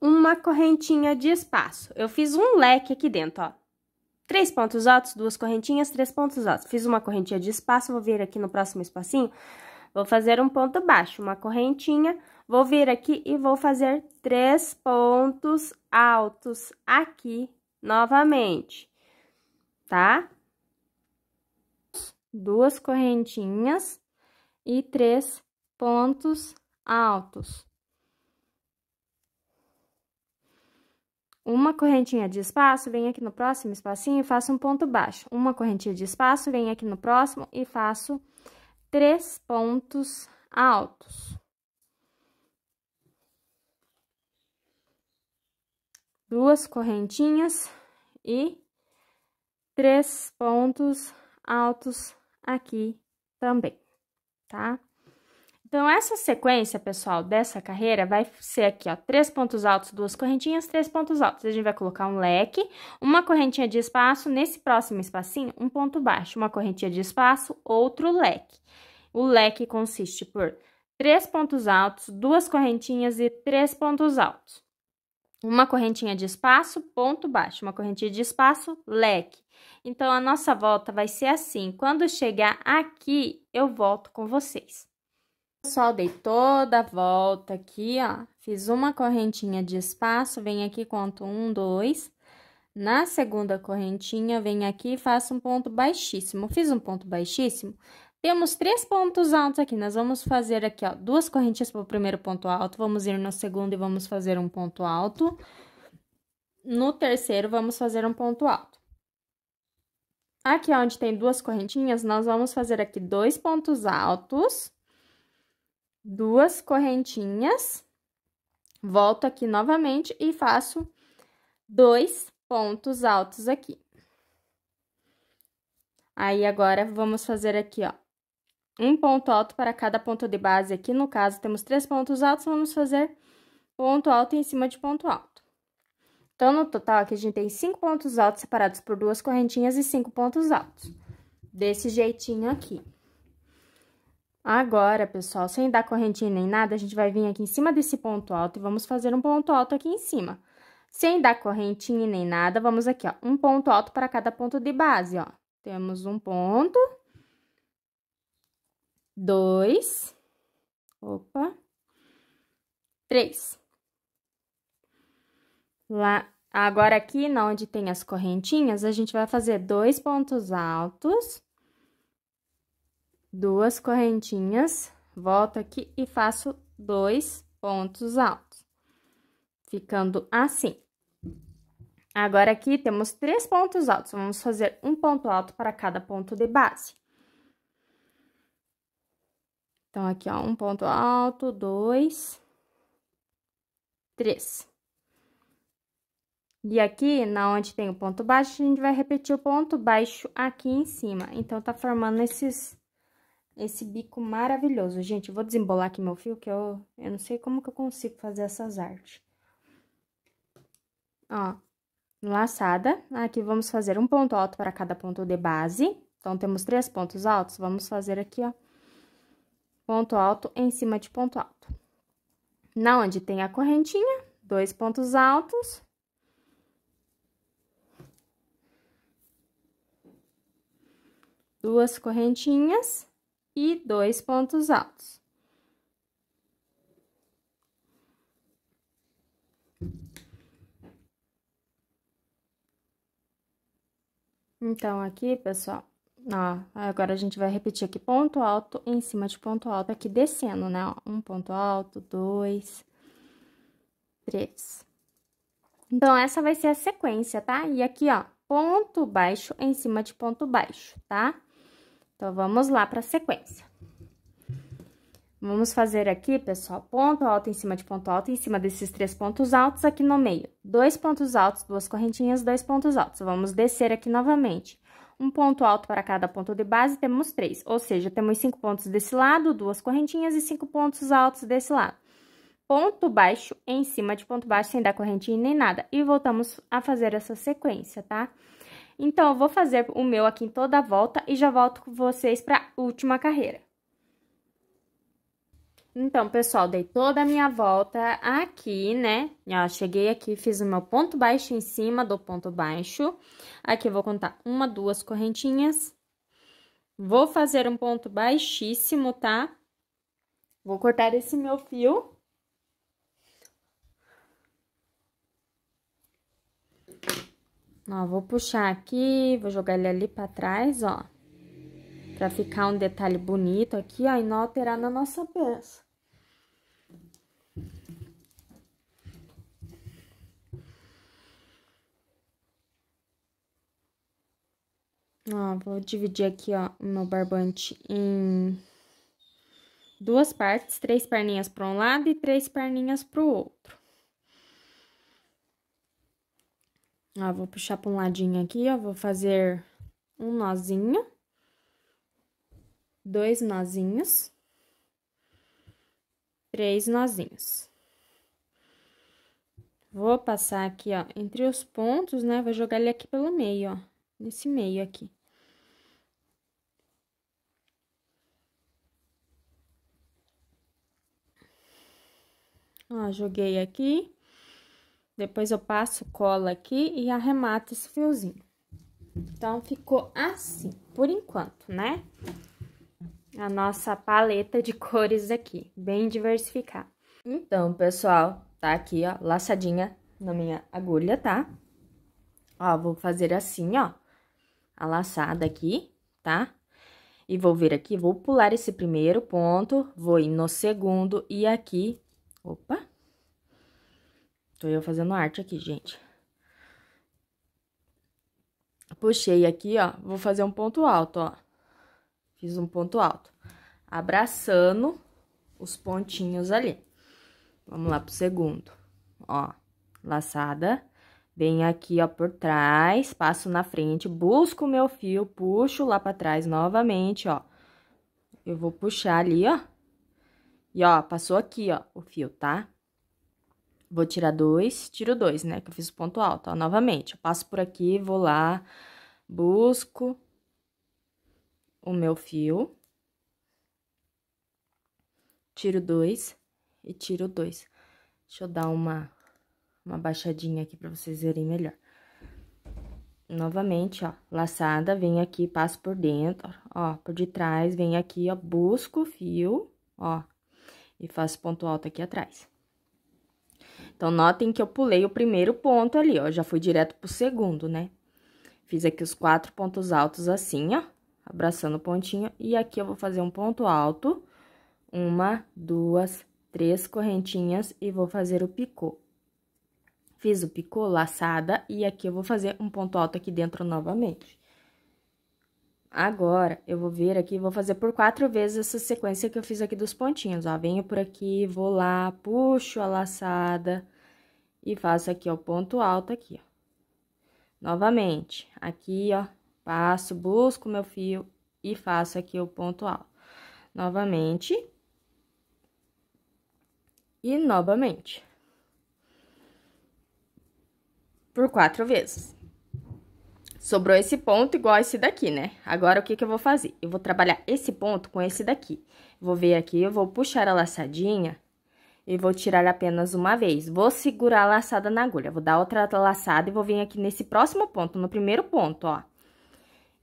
Uma correntinha de espaço. Eu fiz um leque aqui dentro, ó. Três pontos altos, duas correntinhas, três pontos altos. Fiz uma correntinha de espaço, vou vir aqui no próximo espacinho, vou fazer um ponto baixo, uma correntinha, vou vir aqui e vou fazer três pontos altos aqui novamente, tá? Duas correntinhas e três pontos altos. Uma correntinha de espaço, vem aqui no próximo espacinho e faço um ponto baixo. Uma correntinha de espaço, vem aqui no próximo e faço três pontos altos. Duas correntinhas e três pontos altos aqui também, tá? Então, essa sequência, pessoal, dessa carreira vai ser aqui, ó, três pontos altos, duas correntinhas, três pontos altos. A gente vai colocar um leque, uma correntinha de espaço, nesse próximo espacinho, um ponto baixo, uma correntinha de espaço, outro leque. O leque consiste por três pontos altos, duas correntinhas e três pontos altos. Uma correntinha de espaço, ponto baixo, uma correntinha de espaço, leque. Então, a nossa volta vai ser assim. Quando chegar aqui, eu volto com vocês pessoal, dei toda a volta aqui, ó. Fiz uma correntinha de espaço, venho aqui, conto um, dois. Na segunda correntinha, venho aqui e faço um ponto baixíssimo. Fiz um ponto baixíssimo. Temos três pontos altos aqui. Nós vamos fazer aqui, ó, duas correntinhas para o primeiro ponto alto. Vamos ir no segundo e vamos fazer um ponto alto. No terceiro, vamos fazer um ponto alto. Aqui, onde tem duas correntinhas, nós vamos fazer aqui dois pontos altos duas correntinhas, volto aqui novamente e faço dois pontos altos aqui. Aí, agora, vamos fazer aqui, ó, um ponto alto para cada ponto de base aqui. No caso, temos três pontos altos, vamos fazer ponto alto em cima de ponto alto. Então, no total, aqui a gente tem cinco pontos altos separados por duas correntinhas e cinco pontos altos. Desse jeitinho aqui. Agora, pessoal, sem dar correntinha nem nada, a gente vai vir aqui em cima desse ponto alto e vamos fazer um ponto alto aqui em cima. Sem dar correntinha nem nada, vamos aqui, ó, um ponto alto para cada ponto de base, ó. Temos um ponto, dois, opa, três. Lá, agora aqui, onde tem as correntinhas, a gente vai fazer dois pontos altos duas correntinhas, volto aqui e faço dois pontos altos, ficando assim. Agora, aqui temos três pontos altos, vamos fazer um ponto alto para cada ponto de base. Então, aqui, ó, um ponto alto, dois, três. E aqui, na onde tem o ponto baixo, a gente vai repetir o ponto baixo aqui em cima. Então, tá formando esses esse bico maravilhoso. Gente, eu vou desembolar aqui meu fio, que eu, eu não sei como que eu consigo fazer essas artes. Ó, laçada. Aqui vamos fazer um ponto alto para cada ponto de base. Então, temos três pontos altos, vamos fazer aqui, ó, ponto alto em cima de ponto alto. Na onde tem a correntinha, dois pontos altos. Duas correntinhas e dois pontos altos. Então, aqui, pessoal, ó, agora a gente vai repetir aqui ponto alto em cima de ponto alto, aqui descendo, né? Ó, um ponto alto, dois, três. Então, essa vai ser a sequência, tá? E aqui, ó, ponto baixo em cima de ponto baixo, tá? Então, vamos lá para a sequência. Vamos fazer aqui, pessoal, ponto alto em cima de ponto alto, em cima desses três pontos altos aqui no meio. Dois pontos altos, duas correntinhas, dois pontos altos. Vamos descer aqui novamente. Um ponto alto para cada ponto de base, temos três. Ou seja, temos cinco pontos desse lado, duas correntinhas e cinco pontos altos desse lado. Ponto baixo em cima de ponto baixo, sem dar correntinha nem nada. E voltamos a fazer essa sequência, tá? Tá? Então, eu vou fazer o meu aqui em toda a volta e já volto com vocês para a última carreira. Então, pessoal, dei toda a minha volta aqui, né? Ó, cheguei aqui, fiz o meu ponto baixo em cima do ponto baixo. Aqui eu vou contar uma, duas correntinhas. Vou fazer um ponto baixíssimo, tá? Vou cortar esse meu fio. Ó, vou puxar aqui, vou jogar ele ali pra trás, ó. Pra ficar um detalhe bonito aqui, ó, e não alterar na nossa peça. Ó, vou dividir aqui, ó, o meu barbante em duas partes, três perninhas para um lado e três perninhas para o outro. Ó, vou puxar para um ladinho aqui, ó, vou fazer um nozinho, dois nozinhos, três nozinhos. Vou passar aqui, ó, entre os pontos, né, vou jogar ele aqui pelo meio, ó, nesse meio aqui. Ó, joguei aqui. Depois eu passo cola aqui e arremato esse fiozinho. Então, ficou assim, por enquanto, né? A nossa paleta de cores aqui, bem diversificada. Então, pessoal, tá aqui, ó, laçadinha na minha agulha, tá? Ó, vou fazer assim, ó, a laçada aqui, tá? E vou vir aqui, vou pular esse primeiro ponto, vou ir no segundo e aqui, opa, Tô eu fazendo arte aqui, gente. Puxei aqui, ó, vou fazer um ponto alto, ó. Fiz um ponto alto. Abraçando os pontinhos ali. Vamos lá pro segundo. Ó, laçada. Venho aqui, ó, por trás, passo na frente, busco o meu fio, puxo lá pra trás novamente, ó. Eu vou puxar ali, ó. E, ó, passou aqui, ó, o fio, tá? Vou tirar dois, tiro dois, né? Que eu fiz o ponto alto, ó, novamente. Eu passo por aqui, vou lá, busco o meu fio. Tiro dois e tiro dois. Deixa eu dar uma, uma baixadinha aqui pra vocês verem melhor. Novamente, ó, laçada, venho aqui, passo por dentro, ó, por de trás, venho aqui, ó, busco o fio, ó, e faço ponto alto aqui atrás. Então, notem que eu pulei o primeiro ponto ali, ó, já fui direto pro segundo, né? Fiz aqui os quatro pontos altos assim, ó, abraçando o pontinho, e aqui eu vou fazer um ponto alto, uma, duas, três correntinhas, e vou fazer o picô. Fiz o picô, laçada, e aqui eu vou fazer um ponto alto aqui dentro novamente. Agora, eu vou vir aqui, vou fazer por quatro vezes essa sequência que eu fiz aqui dos pontinhos, ó. Venho por aqui, vou lá, puxo a laçada e faço aqui, ó, ponto alto aqui, ó. Novamente, aqui, ó, passo, busco meu fio e faço aqui o ponto alto. Novamente. E novamente. Por quatro vezes. Sobrou esse ponto igual a esse daqui, né? Agora, o que que eu vou fazer? Eu vou trabalhar esse ponto com esse daqui. Vou ver aqui, eu vou puxar a laçadinha e vou tirar apenas uma vez. Vou segurar a laçada na agulha, vou dar outra laçada e vou vir aqui nesse próximo ponto, no primeiro ponto, ó.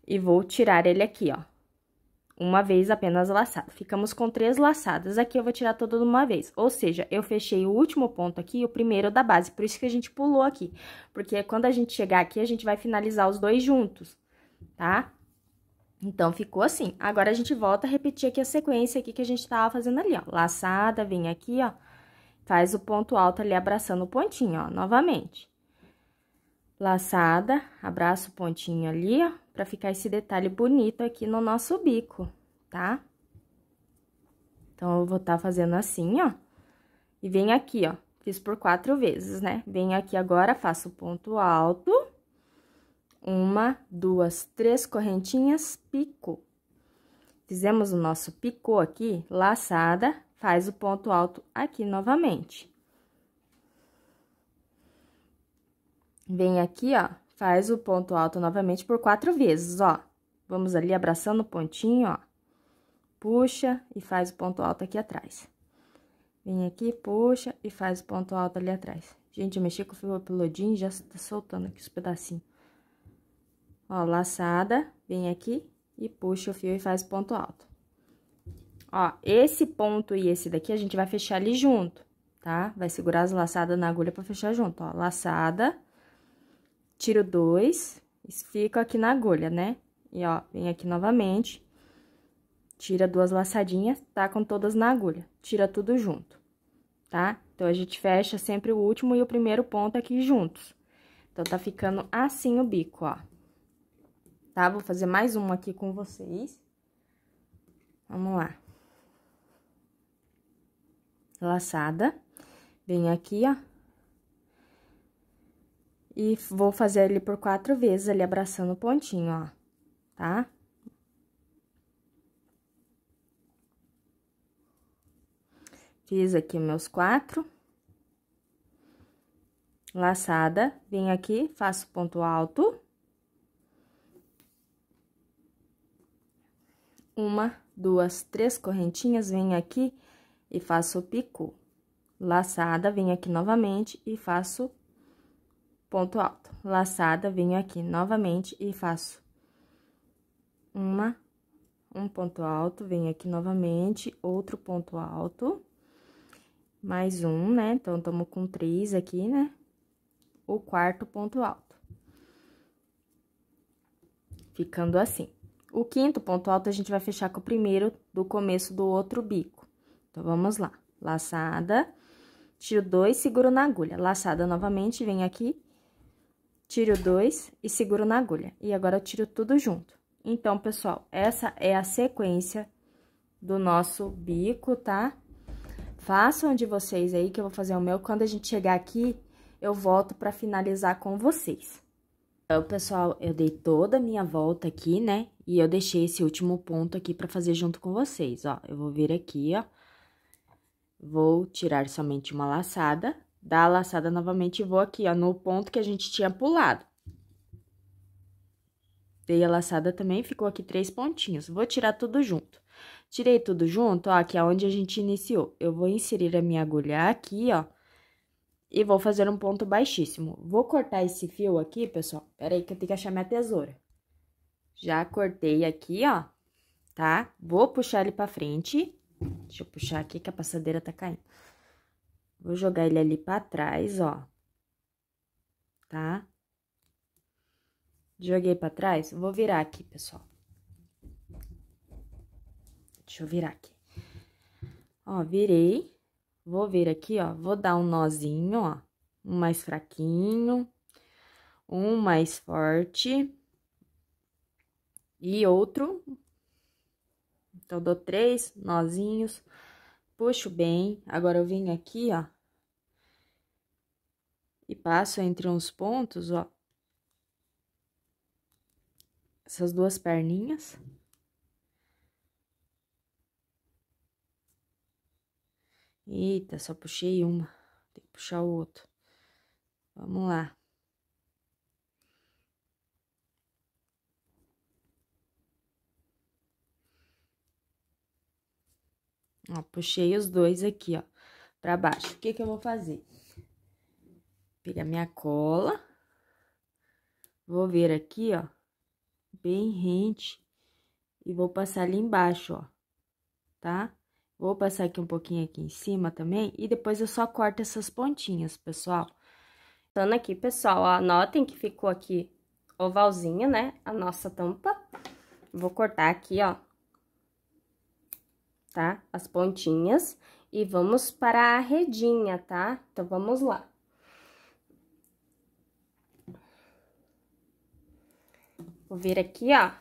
E vou tirar ele aqui, ó uma vez apenas laçado. Ficamos com três laçadas, aqui eu vou tirar toda de uma vez. Ou seja, eu fechei o último ponto aqui o primeiro da base, por isso que a gente pulou aqui. Porque quando a gente chegar aqui, a gente vai finalizar os dois juntos, tá? Então, ficou assim. Agora, a gente volta a repetir aqui a sequência aqui que a gente tava fazendo ali, ó. Laçada, vem aqui, ó. Faz o ponto alto ali abraçando o pontinho, ó, novamente. Laçada, abraça o pontinho ali, ó Pra ficar esse detalhe bonito aqui no nosso bico, tá? Então, eu vou tá fazendo assim, ó. E vem aqui, ó. Fiz por quatro vezes, né? Venho aqui agora, faço ponto alto. Uma, duas, três correntinhas, pico. Fizemos o nosso pico aqui, laçada, faz o ponto alto aqui novamente. Vem aqui, ó, Faz o ponto alto novamente por quatro vezes, ó. Vamos ali abraçando o pontinho, ó. Puxa e faz o ponto alto aqui atrás. Vem aqui, puxa e faz o ponto alto ali atrás. Gente, eu mexi com o fio peludinho já tá soltando aqui os pedacinhos. Ó, laçada, vem aqui e puxa o fio e faz o ponto alto. Ó, esse ponto e esse daqui a gente vai fechar ali junto, tá? Vai segurar as laçadas na agulha pra fechar junto, ó. Laçada, tiro dois, fico aqui na agulha, né? E, ó, vem aqui novamente, tira duas laçadinhas, tá com todas na agulha, tira tudo junto, tá? Então, a gente fecha sempre o último e o primeiro ponto aqui juntos. Então, tá ficando assim o bico, ó. Tá? Vou fazer mais um aqui com vocês. Vamos lá. Laçada. Vem aqui, ó, e vou fazer ele por quatro vezes ali, abraçando o pontinho, ó, tá? Fiz aqui meus quatro. Laçada, vim aqui, faço ponto alto. Uma, duas, três correntinhas, venho aqui e faço o picô. Laçada, venho aqui novamente e faço ponto alto. Laçada, venho aqui novamente e faço uma, um ponto alto, venho aqui novamente, outro ponto alto, mais um, né? Então, estamos com três aqui, né? O quarto ponto alto. Ficando assim. O quinto ponto alto, a gente vai fechar com o primeiro do começo do outro bico. Então, vamos lá. Laçada, tiro dois, seguro na agulha. Laçada novamente, venho aqui, tiro dois e seguro na agulha. E agora, eu tiro tudo junto. Então, pessoal, essa é a sequência do nosso bico, tá? Façam de vocês aí, que eu vou fazer o meu. Quando a gente chegar aqui, eu volto pra finalizar com vocês. Então, pessoal, eu dei toda a minha volta aqui, né? E eu deixei esse último ponto aqui pra fazer junto com vocês, ó. Eu vou vir aqui, ó. Vou tirar somente uma laçada dar a laçada novamente e vou aqui, ó, no ponto que a gente tinha pulado. Dei a laçada também, ficou aqui três pontinhos. Vou tirar tudo junto. Tirei tudo junto, ó, aqui aonde é onde a gente iniciou. Eu vou inserir a minha agulha aqui, ó, e vou fazer um ponto baixíssimo. Vou cortar esse fio aqui, pessoal. Peraí que eu tenho que achar minha tesoura. Já cortei aqui, ó, tá? Vou puxar ele pra frente. Deixa eu puxar aqui que a passadeira tá caindo. Vou jogar ele ali pra trás, ó. Tá? Joguei pra trás, vou virar aqui, pessoal. Deixa eu virar aqui. Ó, virei. Vou vir aqui, ó, vou dar um nozinho, ó. Um mais fraquinho, um mais forte e outro. Então, dou três nozinhos, puxo bem. Agora, eu vim aqui, ó, e passo entre uns pontos, ó, essas duas perninhas. Eita, só puxei uma, tem que puxar o outro. Vamos lá. Ó, puxei os dois aqui, ó, pra baixo. O que que eu vou fazer? pegar minha cola. Vou ver aqui, ó. Bem rente. E vou passar ali embaixo, ó. Tá? Vou passar aqui um pouquinho aqui em cima também. E depois eu só corto essas pontinhas, pessoal. Então, aqui, pessoal, ó, notem que ficou aqui ovalzinho, né? A nossa tampa. Vou cortar aqui, ó. Tá? As pontinhas. E vamos para a redinha, tá? Então, vamos lá. Vou vir aqui, ó.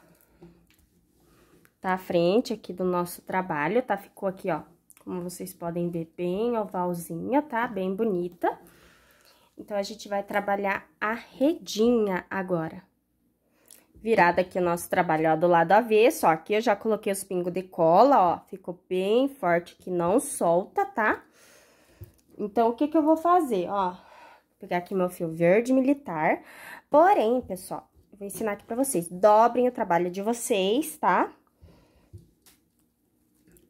Tá a frente aqui do nosso trabalho, tá? Ficou aqui, ó. Como vocês podem ver, bem ovalzinha, tá? Bem bonita. Então, a gente vai trabalhar a redinha agora. Virado aqui o nosso trabalho, ó, do lado avesso, ó. Aqui eu já coloquei os pingos de cola, ó. Ficou bem forte, que não solta, tá? Então, o que que eu vou fazer, ó? Vou pegar aqui meu fio verde militar. Porém, pessoal, Vou ensinar aqui pra vocês. Dobrem o trabalho de vocês, tá?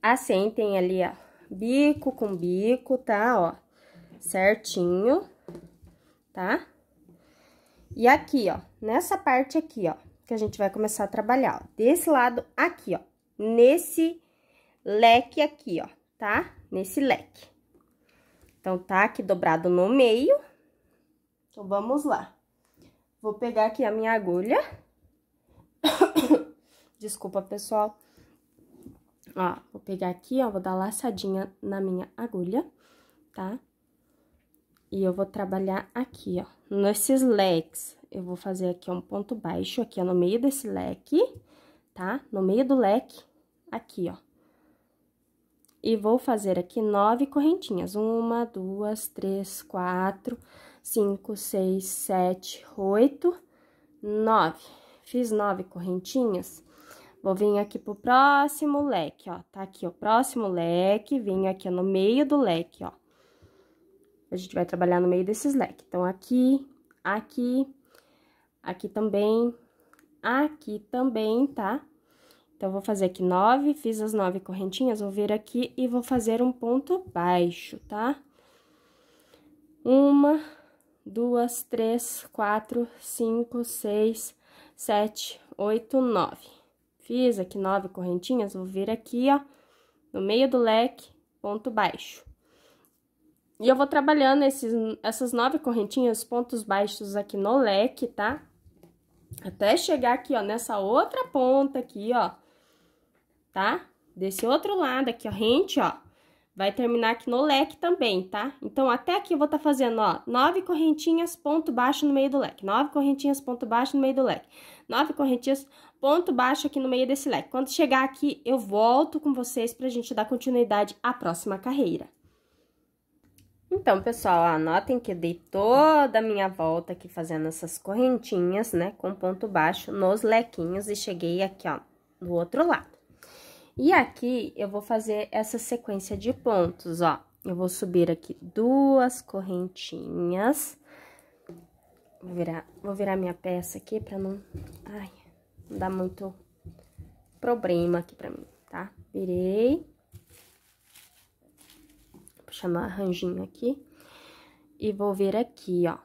Assentem ali, ó, bico com bico, tá? Ó, certinho, tá? E aqui, ó, nessa parte aqui, ó, que a gente vai começar a trabalhar, ó, desse lado aqui, ó, nesse leque aqui, ó, tá? Nesse leque. Então, tá aqui dobrado no meio. Então, vamos lá. Vou pegar aqui a minha agulha. [coughs] Desculpa, pessoal. Ó, vou pegar aqui, ó, vou dar laçadinha na minha agulha, tá? E eu vou trabalhar aqui, ó, nesses leques. Eu vou fazer aqui um ponto baixo, aqui, ó, no meio desse leque, tá? No meio do leque, aqui, ó. E vou fazer aqui nove correntinhas. Uma, duas, três, quatro 5, 6, 7, 8, 9. Fiz 9 correntinhas. Vou vir aqui pro próximo leque, ó. Tá aqui o próximo leque, vim aqui no meio do leque, ó. A gente vai trabalhar no meio desses leques. Então, aqui, aqui, aqui também, aqui também, tá? Então, vou fazer aqui nove, fiz as nove correntinhas, vou vir aqui e vou fazer um ponto baixo, tá? Uma, duas, três, quatro, cinco, seis, sete, oito, nove. Fiz aqui nove correntinhas, vou vir aqui, ó, no meio do leque, ponto baixo. E eu vou trabalhando esses, essas nove correntinhas, pontos baixos aqui no leque, tá? Até chegar aqui, ó, nessa outra ponta aqui, ó, tá? Desse outro lado aqui, ó, rente, ó, Vai terminar aqui no leque também, tá? Então, até aqui eu vou estar tá fazendo, ó, nove correntinhas, ponto baixo no meio do leque. Nove correntinhas, ponto baixo no meio do leque. Nove correntinhas, ponto baixo aqui no meio desse leque. Quando chegar aqui, eu volto com vocês pra gente dar continuidade à próxima carreira. Então, pessoal, anotem que eu dei toda a minha volta aqui fazendo essas correntinhas, né, com ponto baixo nos lequinhos e cheguei aqui, ó, no outro lado. E aqui, eu vou fazer essa sequência de pontos, ó. Eu vou subir aqui duas correntinhas. Vou virar, vou virar minha peça aqui pra não... Ai, não dar muito problema aqui pra mim, tá? Virei. Vou chamar arranjinho aqui. E vou vir aqui, ó,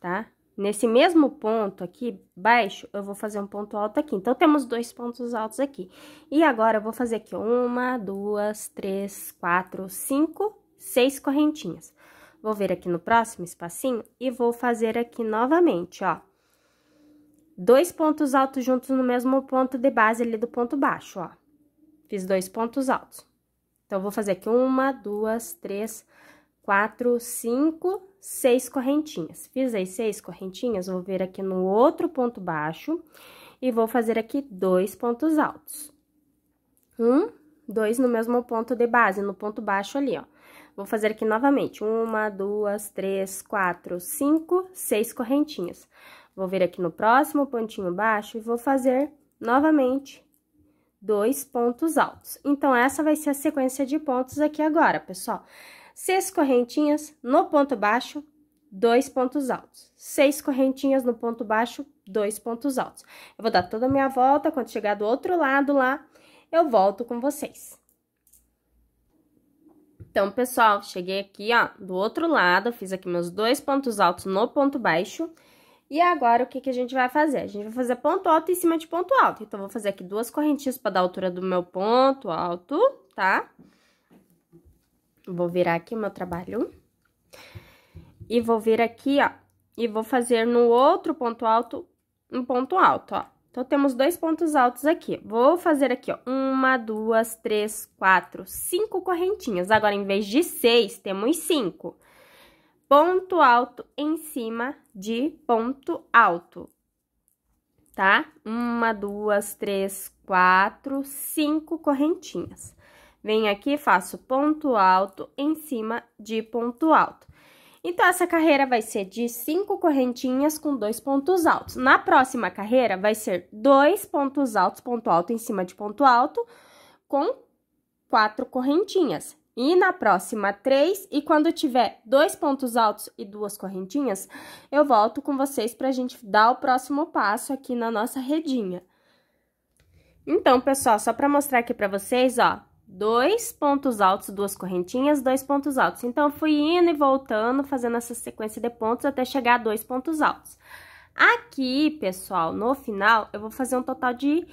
tá? Nesse mesmo ponto aqui, baixo, eu vou fazer um ponto alto aqui. Então, temos dois pontos altos aqui. E agora, eu vou fazer aqui uma, duas, três, quatro, cinco, seis correntinhas. Vou vir aqui no próximo espacinho e vou fazer aqui novamente, ó. Dois pontos altos juntos no mesmo ponto de base ali do ponto baixo, ó. Fiz dois pontos altos. Então, vou fazer aqui uma, duas, três, quatro quatro, cinco, seis correntinhas. Fiz aí seis correntinhas, vou vir aqui no outro ponto baixo e vou fazer aqui dois pontos altos. Um, dois no mesmo ponto de base, no ponto baixo ali, ó. Vou fazer aqui novamente, uma, duas, três, quatro, cinco, seis correntinhas. Vou vir aqui no próximo pontinho baixo e vou fazer novamente dois pontos altos. Então, essa vai ser a sequência de pontos aqui agora, pessoal seis correntinhas no ponto baixo, dois pontos altos. Seis correntinhas no ponto baixo, dois pontos altos. Eu vou dar toda a minha volta, quando chegar do outro lado lá, eu volto com vocês. Então, pessoal, cheguei aqui, ó, do outro lado, fiz aqui meus dois pontos altos no ponto baixo. E agora, o que, que a gente vai fazer? A gente vai fazer ponto alto em cima de ponto alto. Então, vou fazer aqui duas correntinhas para dar a altura do meu ponto alto, tá? Tá? Vou virar aqui o meu trabalho. E vou vir aqui, ó, e vou fazer no outro ponto alto um ponto alto, ó. Então, temos dois pontos altos aqui. Vou fazer aqui, ó, uma, duas, três, quatro, cinco correntinhas. Agora, em vez de seis, temos cinco. Ponto alto em cima de ponto alto, tá? Uma, duas, três, quatro, cinco correntinhas. Venho aqui, faço ponto alto em cima de ponto alto. Então, essa carreira vai ser de cinco correntinhas com dois pontos altos. Na próxima carreira, vai ser dois pontos altos, ponto alto em cima de ponto alto, com quatro correntinhas. E na próxima, três. E quando tiver dois pontos altos e duas correntinhas, eu volto com vocês para a gente dar o próximo passo aqui na nossa redinha. Então, pessoal, só para mostrar aqui para vocês, ó, dois pontos altos, duas correntinhas, dois pontos altos. Então, fui indo e voltando, fazendo essa sequência de pontos até chegar a dois pontos altos. Aqui, pessoal, no final, eu vou fazer um total de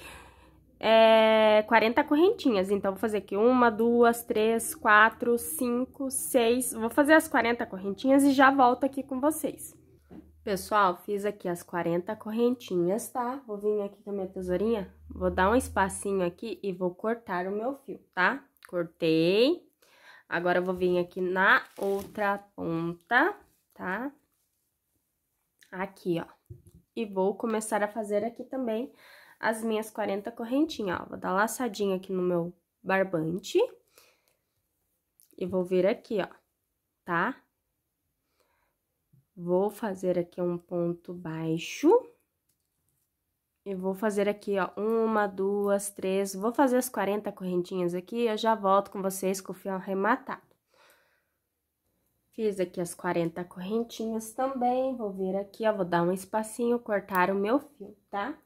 é, eh, 40 correntinhas. Então, vou fazer aqui uma, duas, três, quatro, cinco, seis. Vou fazer as 40 correntinhas e já volto aqui com vocês. Pessoal, fiz aqui as 40 correntinhas, tá? Vou vir aqui com a minha tesourinha, vou dar um espacinho aqui e vou cortar o meu fio, tá? Cortei. Agora, eu vou vir aqui na outra ponta, tá? Aqui, ó. E vou começar a fazer aqui também as minhas 40 correntinhas, ó. Vou dar laçadinha aqui no meu barbante. E vou vir aqui, ó, tá? Vou fazer aqui um ponto baixo. E vou fazer aqui, ó, uma, duas, três, vou fazer as 40 correntinhas aqui eu já volto com vocês com o fio arrematado. Fiz aqui as 40 correntinhas também, vou vir aqui, ó, vou dar um espacinho, cortar o meu fio, tá?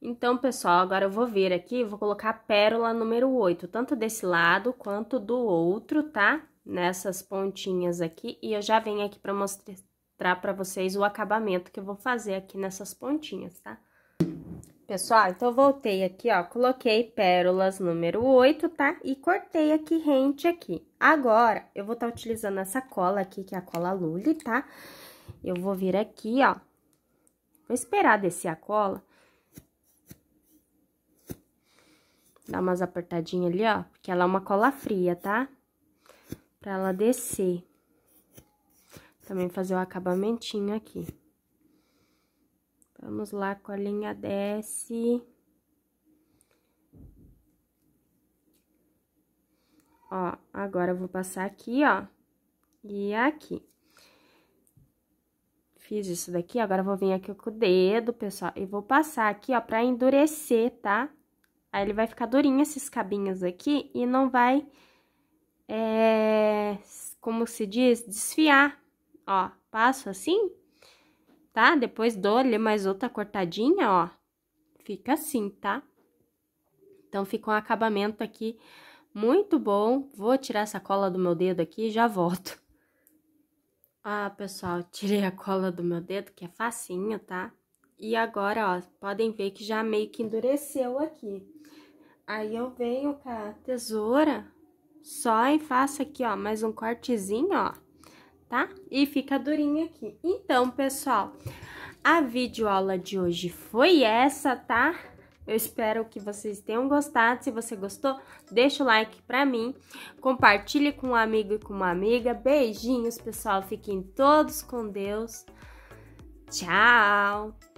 Então, pessoal, agora eu vou vir aqui, vou colocar a pérola número 8, tanto desse lado quanto do outro, tá? Nessas pontinhas aqui, e eu já venho aqui pra mostrar mostrar para vocês o acabamento que eu vou fazer aqui nessas pontinhas, tá? Pessoal, então eu voltei aqui, ó, coloquei pérolas número 8, tá? E cortei aqui rente aqui. Agora, eu vou estar tá utilizando essa cola aqui, que é a cola Lully, tá? Eu vou vir aqui, ó, vou esperar descer a cola. Dá umas apertadinhas ali, ó, porque ela é uma cola fria, tá? Pra ela descer. Também fazer o acabamentinho aqui. Vamos lá com a linha desce. Ó, agora eu vou passar aqui, ó, e aqui. Fiz isso daqui, agora eu vou vir aqui com o dedo, pessoal, e vou passar aqui, ó, pra endurecer, tá? Aí ele vai ficar durinho esses cabinhos aqui e não vai, é, como se diz, desfiar, ó, passo assim, tá? Depois dou ali mais outra cortadinha, ó, fica assim, tá? Então, fica um acabamento aqui muito bom. Vou tirar essa cola do meu dedo aqui e já volto. [laughs] Ah, pessoal, tirei a cola do meu dedo, que é facinho, tá? E agora, ó, podem ver que já meio que endureceu aqui. Aí, eu venho com a tesoura só e faço aqui, ó, mais um cortezinho, ó tá? E fica durinho aqui. Então, pessoal, a videoaula de hoje foi essa, tá? Eu espero que vocês tenham gostado. Se você gostou, deixa o like pra mim. Compartilhe com um amigo e com uma amiga. Beijinhos, pessoal. Fiquem todos com Deus. Tchau!